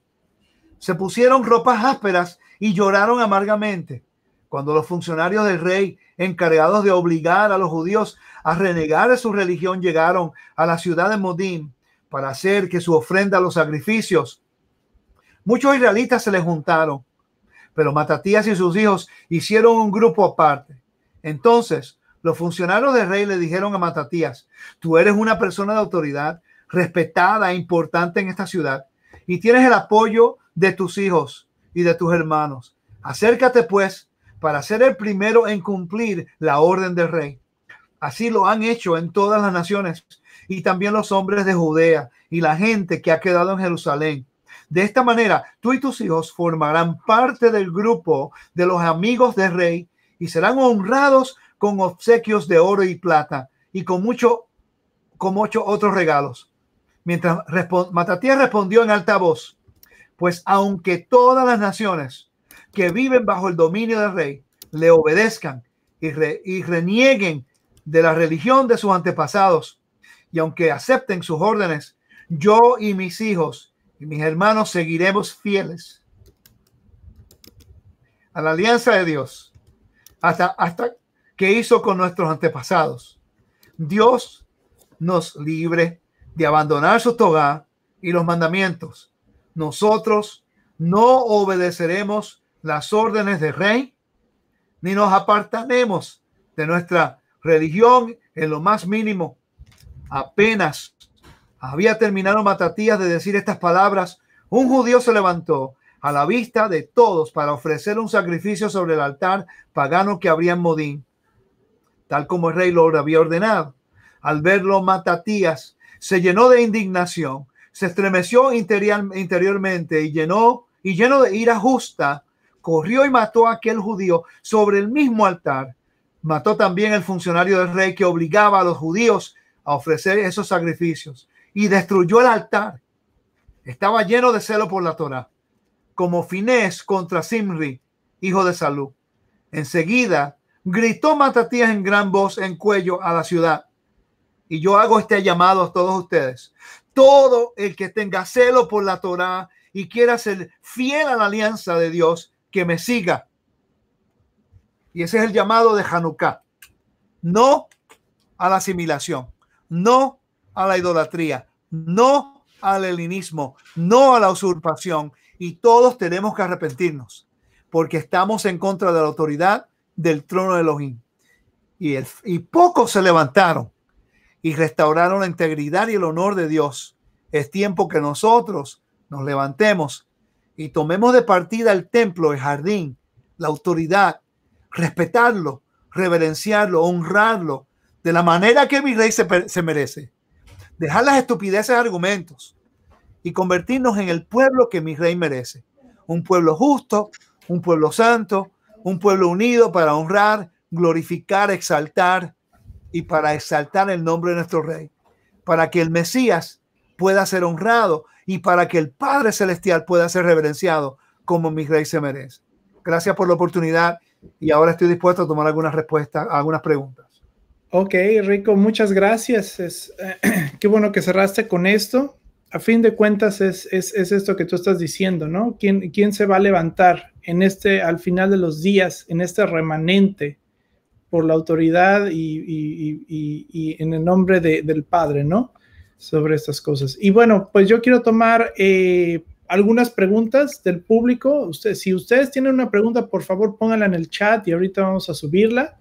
se pusieron ropas ásperas y lloraron amargamente. Cuando los funcionarios del rey, encargados de obligar a los judíos a renegar de su religión, llegaron a la ciudad de Modín para hacer que su ofrenda los sacrificios Muchos israelitas se le juntaron, pero Matatías y sus hijos hicieron un grupo aparte. Entonces, los funcionarios del rey le dijeron a Matatías, tú eres una persona de autoridad, respetada e importante en esta ciudad, y tienes el apoyo de tus hijos y de tus hermanos. Acércate pues para ser el primero en cumplir la orden del rey. Así lo han hecho en todas las naciones y también los hombres de Judea y la gente que ha quedado en Jerusalén de esta manera, tú y tus hijos formarán parte del grupo de los amigos del rey y serán honrados con obsequios de oro y plata y con mucho, con muchos otros regalos. Mientras respond Matatías respondió en alta voz, pues aunque todas las naciones que viven bajo el dominio del rey le obedezcan y, y renieguen de la religión de sus antepasados, y aunque acepten sus órdenes, yo y mis hijos mis hermanos seguiremos fieles a la alianza de Dios hasta, hasta que hizo con nuestros antepasados. Dios nos libre de abandonar su toga y los mandamientos. Nosotros no obedeceremos las órdenes del rey ni nos apartaremos de nuestra religión en lo más mínimo. Apenas había terminado Matatías de decir estas palabras, un judío se levantó a la vista de todos para ofrecer un sacrificio sobre el altar pagano que habría en Modín, tal como el rey lo había ordenado. Al verlo, Matatías se llenó de indignación, se estremeció interiormente y llenó y lleno de ira justa, corrió y mató a aquel judío sobre el mismo altar. Mató también el funcionario del rey que obligaba a los judíos a ofrecer esos sacrificios y destruyó el altar. Estaba lleno de celo por la Torá. como Finés contra Simri, hijo de Salud. Enseguida gritó Matatías en gran voz en cuello a la ciudad. Y yo hago este llamado a todos ustedes. Todo el que tenga celo por la Torá. y quiera ser fiel a la alianza de Dios, que me siga. Y ese es el llamado de Hanukkah. No a la asimilación, no a la idolatría, no al helenismo, no a la usurpación. Y todos tenemos que arrepentirnos porque estamos en contra de la autoridad del trono de Elohim. Y, el, y pocos se levantaron y restauraron la integridad y el honor de Dios. Es tiempo que nosotros nos levantemos y tomemos de partida el templo, el jardín, la autoridad, respetarlo, reverenciarlo, honrarlo de la manera que mi rey se merece dejar las estupideces argumentos y convertirnos en el pueblo que mi rey merece. Un pueblo justo, un pueblo santo, un pueblo unido para honrar, glorificar, exaltar y para exaltar el nombre de nuestro rey, para que el Mesías pueda ser honrado y para que el Padre Celestial pueda ser reverenciado como mi rey se merece. Gracias por la oportunidad y ahora estoy dispuesto a tomar algunas respuestas, algunas preguntas. Ok, Rico, muchas gracias. Es, (clears throat) qué bueno que cerraste con esto. A fin de cuentas es, es, es esto que tú estás diciendo, ¿no? ¿Quién, ¿Quién, se va a levantar en este, al final de los días, en este remanente por la autoridad y, y, y, y en el nombre de, del Padre, ¿no? Sobre estas cosas. Y bueno, pues yo quiero tomar eh, algunas preguntas del público. Usted, si ustedes tienen una pregunta, por favor pónganla en el chat y ahorita vamos a subirla.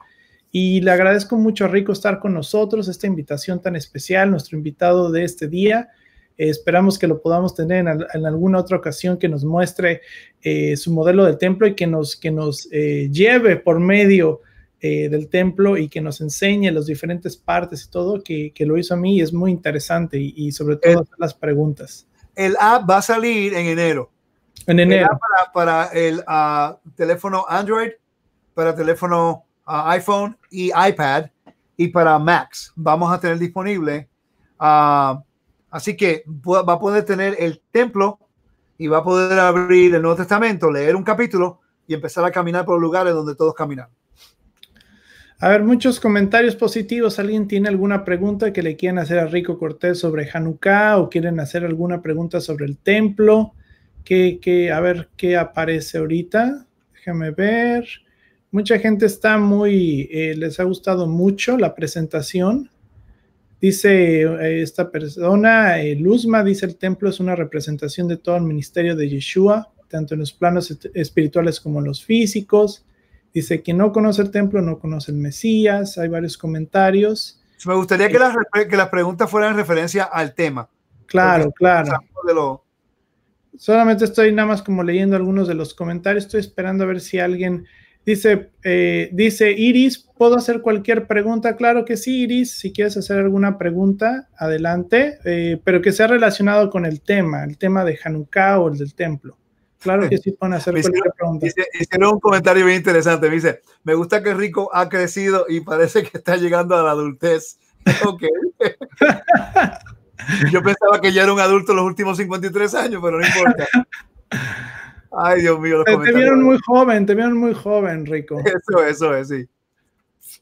Y le agradezco mucho a Rico estar con nosotros, esta invitación tan especial, nuestro invitado de este día. Eh, esperamos que lo podamos tener en, alguna otra ocasión que nos muestre eh, su modelo del templo y que nos, que nos eh, lleve por medio del templo y que nos enseñe las diferentes partes y todo, que, lo hizo a mí es muy interesante y, sobre todo las preguntas. El app va a salir en enero. En enero. para, el ah, teléfono Android, para teléfono iPhone y iPad y para Macs vamos a tener disponible. Ah, así que va a poder tener el templo y va a poder abrir el Nuevo Testamento, leer un capítulo y empezar a caminar por lugares donde todos caminan. A ver, muchos comentarios positivos. ¿Alguien tiene alguna pregunta que le quieran hacer a Rico Cortés sobre Hanukkah o quieren hacer alguna pregunta sobre el templo? Que, a ver qué aparece ahorita. Déjame ver. Mucha gente está muy, eh, les ha gustado mucho la presentación. Dice eh, esta persona, eh, Luzma, dice el templo es una representación de todo el ministerio de Yeshua, tanto en los planos espirituales como en los físicos. Dice que no conoce el templo, no conoce el Mesías. Hay varios comentarios. Me gustaría que las, este que las preguntas fueran en referencia al tema. Claro, claro. Solamente estoy nada más como leyendo algunos de los comentarios. Estoy esperando a ver si alguien Dice, eh, dice Iris, ¿puedo hacer cualquier pregunta? Claro que sí, Iris, si quieres hacer alguna pregunta, adelante, eh, pero que sea relacionado con el tema, el tema de Hanukkah o el del templo. Claro que sí pueden hacer cualquier pregunta. un comentario bien interesante, dice, me gusta que Rico ha crecido y parece que está llegando a la adultez. (laughs) Ok. (laughs) Yo pensaba que ya era un adulto los últimos 53 años, pero no importa. (laughs) Ay, Dios mío. te, vieron muy joven, te vieron muy joven, Rico. Eso, eso es, sí.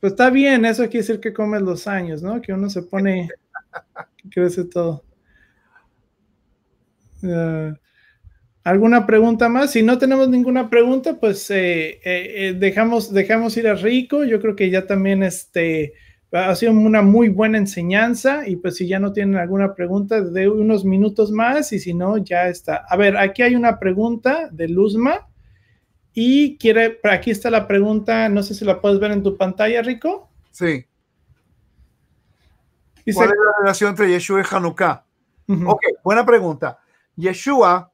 Pues está bien, eso quiere decir que comes los años, ¿no? Que uno se pone, (laughs) crece todo. Eh, ¿Alguna pregunta más? Si no tenemos ninguna pregunta, pues eh, eh, dejamos, dejamos ir a Rico. Yo creo que ya también este, ha sido una muy buena enseñanza y pues si ya no tienen alguna pregunta, de unos minutos más y si no, ya está. A ver, aquí hay una pregunta de Luzma y quiere, aquí está la pregunta, no sé si la puedes ver en tu pantalla, Rico. Sí. ¿Cuál es la relación entre Yeshua y Hanukkah? Ok, buena pregunta. Yeshua,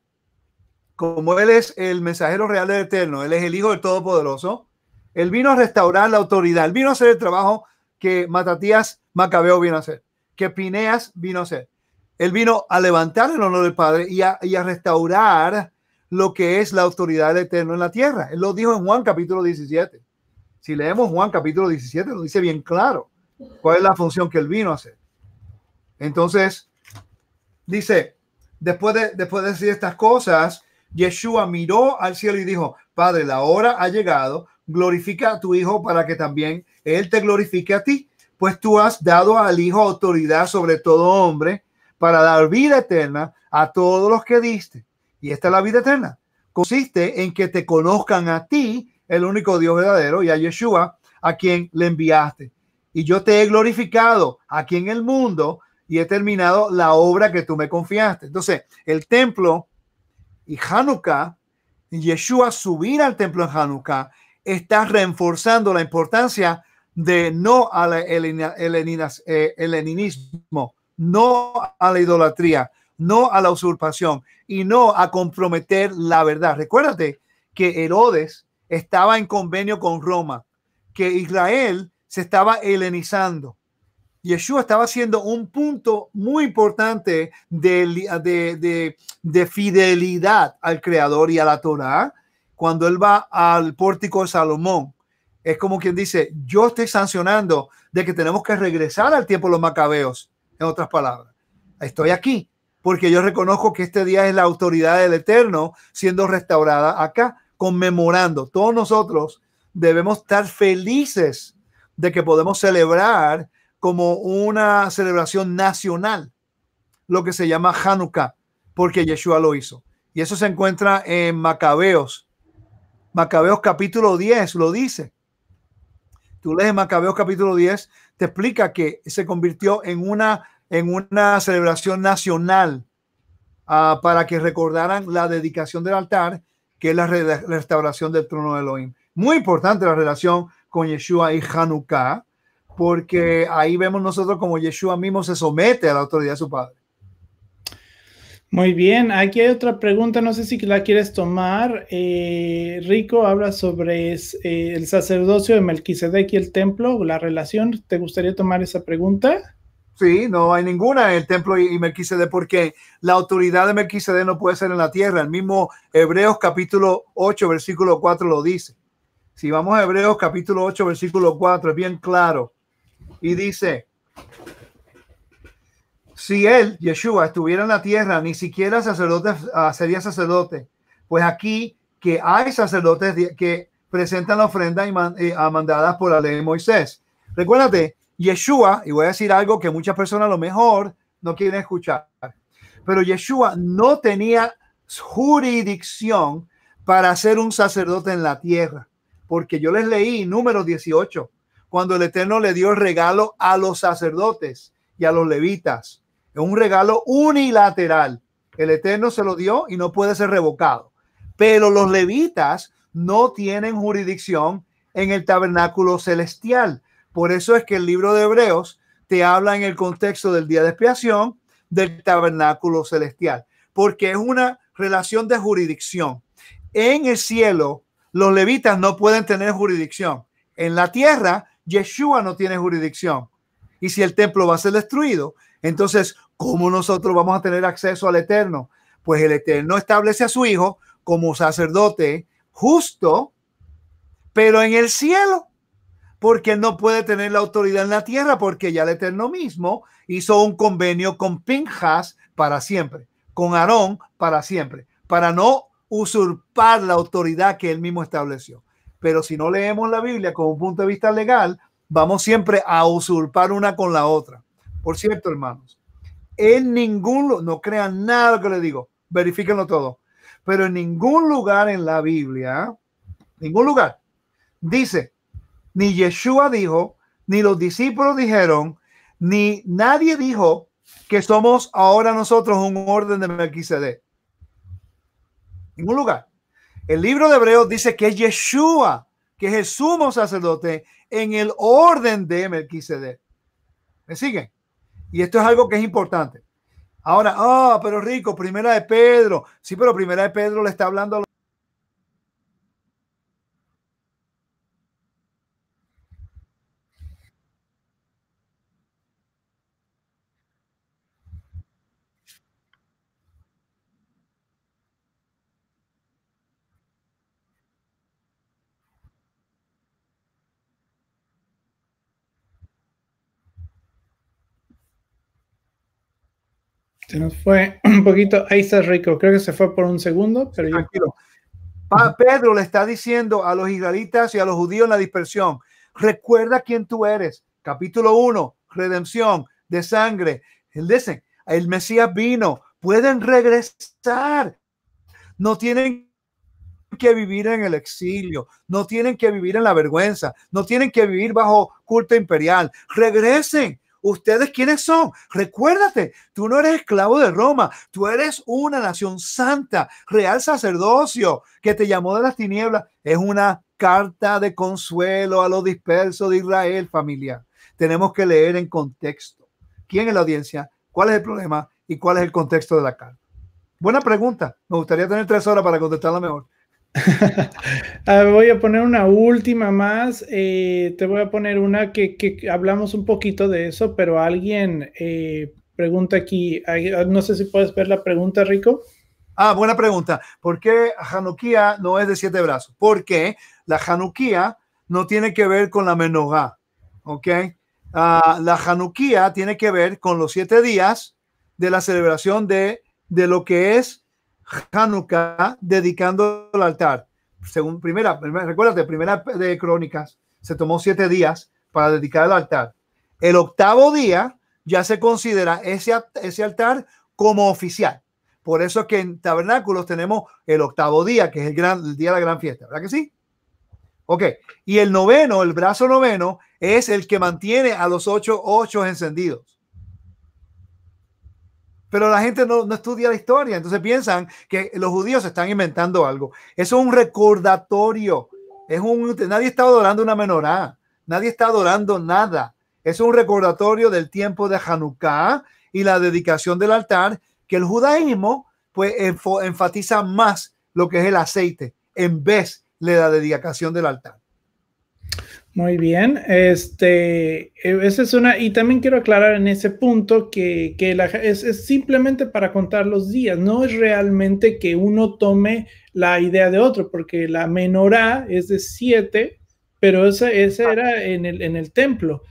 como él es el mensajero real del Eterno, él es el Hijo del Todopoderoso, él vino a restaurar la autoridad, él vino a hacer el trabajo que Matatías Macabeo vino a hacer, que Pineas vino a hacer. Él vino a levantar el honor del Padre y a, restaurar lo que es la autoridad del Eterno en la tierra. Él lo dijo en Juan capítulo 17. Si leemos Juan capítulo 17, nos dice bien claro cuál es la función que él vino a hacer. Entonces, dice, después de, después de decir estas cosas, Yeshua miró al cielo y dijo, Padre, la hora ha llegado, glorifica a tu Hijo para que también Él te glorifique a ti, pues tú has dado al Hijo autoridad sobre todo hombre para dar vida eterna a todos los que diste. Y esta es la vida eterna. Consiste en que te conozcan a ti, el único Dios verdadero, y a Yeshua, a quien le enviaste. Y yo te he glorificado aquí en el mundo y he terminado la obra que tú me confiaste. Entonces, el templo y Hanukkah, Yeshua subir al templo en Hanukkah está reforzando la importancia de no a al helenismo, eh, no a la idolatría, no a la usurpación y no a comprometer la verdad. Recuérdate que Herodes estaba en convenio con Roma, que Israel se estaba helenizando. Yeshua estaba haciendo un punto muy importante de, fidelidad al Creador y a la Torah, cuando él va al pórtico de Salomón, es como quien dice, yo estoy sancionando de que tenemos que regresar al tiempo de los macabeos, en otras palabras. Estoy aquí porque yo reconozco que este día es la autoridad del Eterno siendo restaurada acá, conmemorando. Todos nosotros debemos estar felices de que podemos celebrar como una celebración nacional, lo que se llama Hanukkah, porque Yeshua lo hizo. Y eso se encuentra en Macabeos Macabeos capítulo 10 lo dice. Tú lees Macabeos capítulo 10, te explica que se convirtió en una, en una celebración nacional ah, para que recordaran la dedicación del altar, que es la, restauración del trono de Elohim. Muy importante la relación con Yeshua y Hanukkah, porque ahí vemos nosotros como Yeshua mismo se somete a la autoridad de su padre. Muy bien, aquí hay otra pregunta, no sé si la quieres tomar. Eh, Rico habla sobre eh, el sacerdocio de Melquisedec y el templo, la relación. ¿Te gustaría tomar esa pregunta? Sí, no hay ninguna el templo y Melquisedec, porque la autoridad de Melquisedec no puede ser en la tierra. El mismo Hebreos capítulo 8, versículo 4 lo dice. Si vamos a Hebreos capítulo 8, versículo 4, es bien claro. Y dice, si él, Yeshua, estuviera en la tierra, ni siquiera sacerdote ah, sería sacerdote. Pues aquí que hay sacerdotes que presentan la ofrenda y eh, mandadas por la ley de Moisés. Recuérdate, Yeshua, y voy a decir algo que muchas personas a lo mejor no quieren escuchar, pero Yeshua no tenía jurisdicción para ser un sacerdote en la tierra, porque yo les leí número 18, cuando el Eterno le dio el regalo a los sacerdotes y a los levitas. Es un regalo unilateral. El Eterno se lo dio y no puede ser revocado. Pero los levitas no tienen jurisdicción en el tabernáculo celestial. Por eso es que el libro de Hebreos te habla en el contexto del día de expiación del tabernáculo celestial, porque es una relación de jurisdicción. En el cielo, los levitas no pueden tener jurisdicción. En la tierra, Yeshua no tiene jurisdicción. Y si el templo va a ser destruido, entonces ¿Cómo nosotros vamos a tener acceso al Eterno? Pues el Eterno establece a su Hijo como sacerdote justo, pero en el cielo, porque él no puede tener la autoridad en la tierra, porque ya el Eterno mismo hizo un convenio con Pinjas para siempre, con Aarón para siempre, para no usurpar la autoridad que él mismo estableció. Pero si no leemos la Biblia con un punto de vista legal, vamos siempre a usurpar una con la otra. Por cierto, hermanos, en ningún lugar, no crean nada que le digo, verifíquenlo todo. Pero en ningún lugar en la Biblia, ningún lugar, dice, ni Yeshua dijo, ni los discípulos dijeron, ni nadie dijo que somos ahora nosotros un orden de En Ningún lugar. El libro de Hebreos dice que es Yeshua, que es el sumo sacerdote en el orden de Melquisede, ¿Me siguen? Y esto es algo que es importante. Ahora, ah, pero rico, primera de Pedro. Sí, pero primera de Pedro le está hablando Se nos fue (clears throat) un poquito. Ahí está Rico. Creo que se fue por un segundo, pero Tranquilo. Pedro le está diciendo a los israelitas y a los judíos en la dispersión: recuerda quién tú eres. Capítulo 1, redención de sangre. Él dice: el Mesías vino, pueden regresar. No tienen que vivir en el exilio, no tienen que vivir en la vergüenza, no tienen que vivir bajo culto imperial. Regresen, ¿Ustedes quiénes son? Recuérdate, tú no eres esclavo de Roma, tú eres una nación santa, real sacerdocio, que te llamó de las tinieblas. Es una carta de consuelo a los dispersos de Israel, familia. Tenemos que leer en contexto. ¿Quién es la audiencia? ¿Cuál es el problema? ¿Y cuál es el contexto de la carta? Buena pregunta. Me gustaría tener tres horas para contestarla mejor. (laughs) Ah, voy a poner una última más. Eh, te voy a poner una que, que, hablamos un poquito de eso, pero alguien eh, pregunta aquí, ah, no sé si puedes ver la pregunta, Rico. Ah, buena pregunta. ¿Por qué Hanukkah no es de siete brazos? Porque la Hanukkah no tiene que ver con la menorá, ¿ok? Ah, la Hanukkah tiene que ver con los siete días de la celebración de, de lo que es Hanukkah dedicando el altar. Según primera, de primera de Crónicas, se tomó siete días para dedicar el altar. El octavo día ya se considera ese, ese altar como oficial. Por eso es que en tabernáculos tenemos el octavo día, que es el, gran, día de la gran fiesta, ¿verdad que sí? Ok, y el noveno, el brazo noveno, es el que mantiene a los ocho ocho encendidos pero la gente no, estudia la historia, entonces piensan que los judíos están inventando algo. Eso es un recordatorio, es un, nadie está adorando una menorá, nadie está adorando nada. Es un recordatorio del tiempo de Hanukkah y la dedicación del altar, que el judaísmo pues enfatiza más lo que es el aceite en vez de la dedicación del altar. Muy bien, este, e, esa es una, y también quiero aclarar en ese punto que, es, simplemente para contar los días, no es realmente que uno tome la idea de otro, porque la menorá es de siete, pero esa, ah. era en el, en el templo,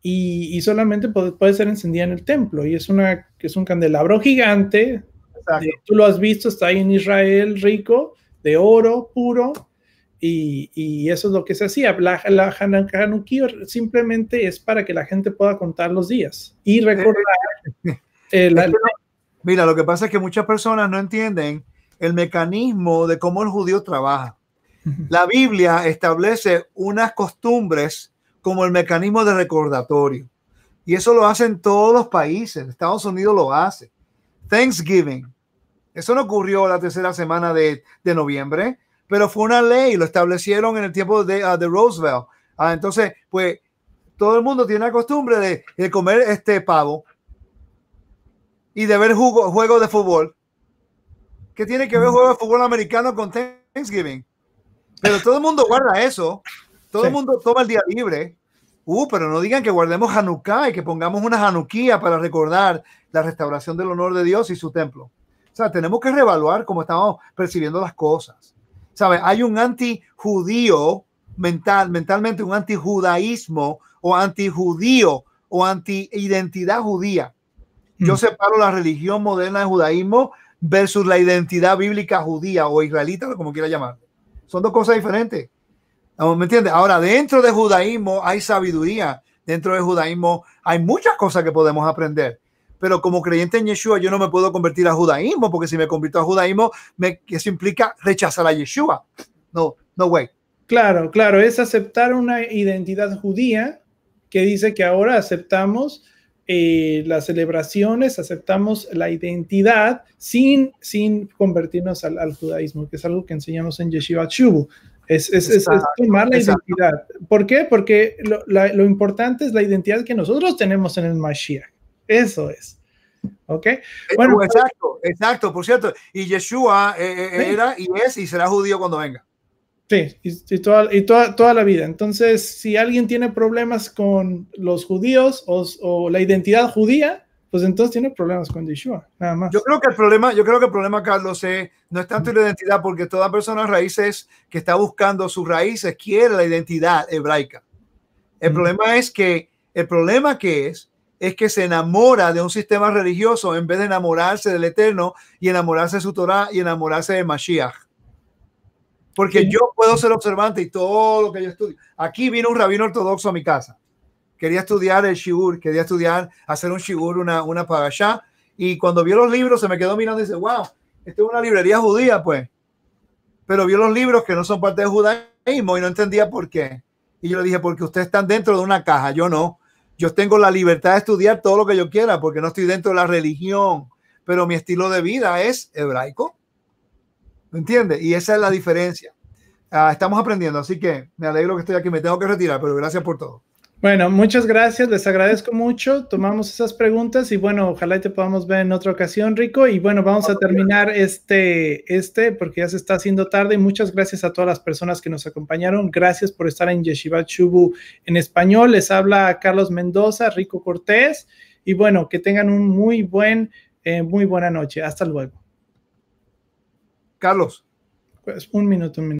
y, solamente puede, ser encendida en el templo, y es, una, es un candelabro gigante, eh, tú lo has visto, está ahí en Israel, rico, de oro puro, y, eso es lo que se hacía. La, la Hanukkah simplemente es para que la gente pueda contar los días y eh, recordar. Eh, eh, mira, lo que pasa es que muchas personas no entienden el mecanismo de cómo el judío trabaja. La Biblia establece unas costumbres como el mecanismo de recordatorio. Y eso lo hacen todos los países. Estados Unidos lo hace. Thanksgiving. Eso no ocurrió la tercera semana de, de noviembre pero fue una ley, lo establecieron en el tiempo de, ah, de Roosevelt. Ah, entonces, pues todo el mundo tiene la costumbre de, comer este pavo y de ver juego juegos de fútbol. ¿Qué tiene que ver juego de fútbol americano con Thanksgiving? Pero todo el mundo guarda eso. Todo el mundo toma el día libre. Uh, pero no digan que guardemos Hanukkah y que pongamos una Hanukkah para recordar la restauración del honor de Dios y su templo. O sea, tenemos que reevaluar cómo estamos percibiendo las cosas. Hay un anti-judío mental, mentalmente, un anti-judaísmo o anti-judío o anti-identidad judía. Yo mm. separo la religión moderna de judaísmo versus la identidad bíblica judía o israelita, como quiera llamar. Son dos cosas diferentes. ¿Me Ahora, dentro de judaísmo hay sabiduría. Dentro de judaísmo hay muchas cosas que podemos aprender pero como creyente en Yeshua yo no me puedo convertir a judaísmo, porque si me convierto a judaísmo, me, eso implica rechazar a Yeshua. No, no way. Claro, claro, es aceptar una identidad judía que dice que ahora aceptamos eh, las celebraciones, aceptamos la identidad sin, sin convertirnos al, judaísmo, que es algo que enseñamos en Yeshiva Chubu. Es, es, tomar la identidad. ¿Por qué? Porque lo, lo, importante es la identidad que nosotros tenemos en el Mashiach. Eso es. ¿Ok? Eh, bueno, oh, pues, exacto, exacto, por cierto. Y Yeshua eh, eh, era y es y será judío cuando venga. Sí, y, toda, toda, la vida. Entonces, si alguien tiene problemas con los judíos o, la identidad judía, pues entonces tiene problemas con Yeshua, nada más. Yo creo que el problema, yo creo que el problema, Carlos, no es tanto la identidad, porque toda persona raíces que está buscando sus raíces quiere la identidad hebraica. El problema es que, el problema que es, es que se enamora de un sistema religioso en vez de enamorarse del Eterno y enamorarse de su Torah y enamorarse de Mashiach. Porque yo puedo ser observante y todo lo que yo estudio. Aquí vino un rabino ortodoxo a mi casa. Quería estudiar el Shigur, quería estudiar, hacer un Shigur, una, una pagashá. Y cuando vio los libros se me quedó mirando y dice, wow, esto es una librería judía, pues. Pero vio los libros que no son parte del judaísmo y no entendía por qué. Y yo le dije, porque ustedes están dentro de una caja, yo no yo tengo la libertad de estudiar todo lo que yo quiera porque no estoy dentro de la religión, pero mi estilo de vida es hebraico. ¿Me entiendes? Y esa es la diferencia. Ah, estamos aprendiendo, así que me alegro que estoy aquí. Me tengo que retirar, pero gracias por todo. Bueno, muchas gracias, les agradezco mucho. Tomamos esas preguntas y bueno, ojalá y te podamos ver en otra ocasión, Rico. Y bueno, vamos a terminar este, este, porque ya se está haciendo tarde. Muchas gracias a todas las personas que nos acompañaron. Gracias por estar en Yeshivat Chubu en español. Les habla Carlos Mendoza, Rico Cortés. Y bueno, que tengan un muy buen, eh, muy buena noche. Hasta luego. Carlos. Pues un minuto, un minuto.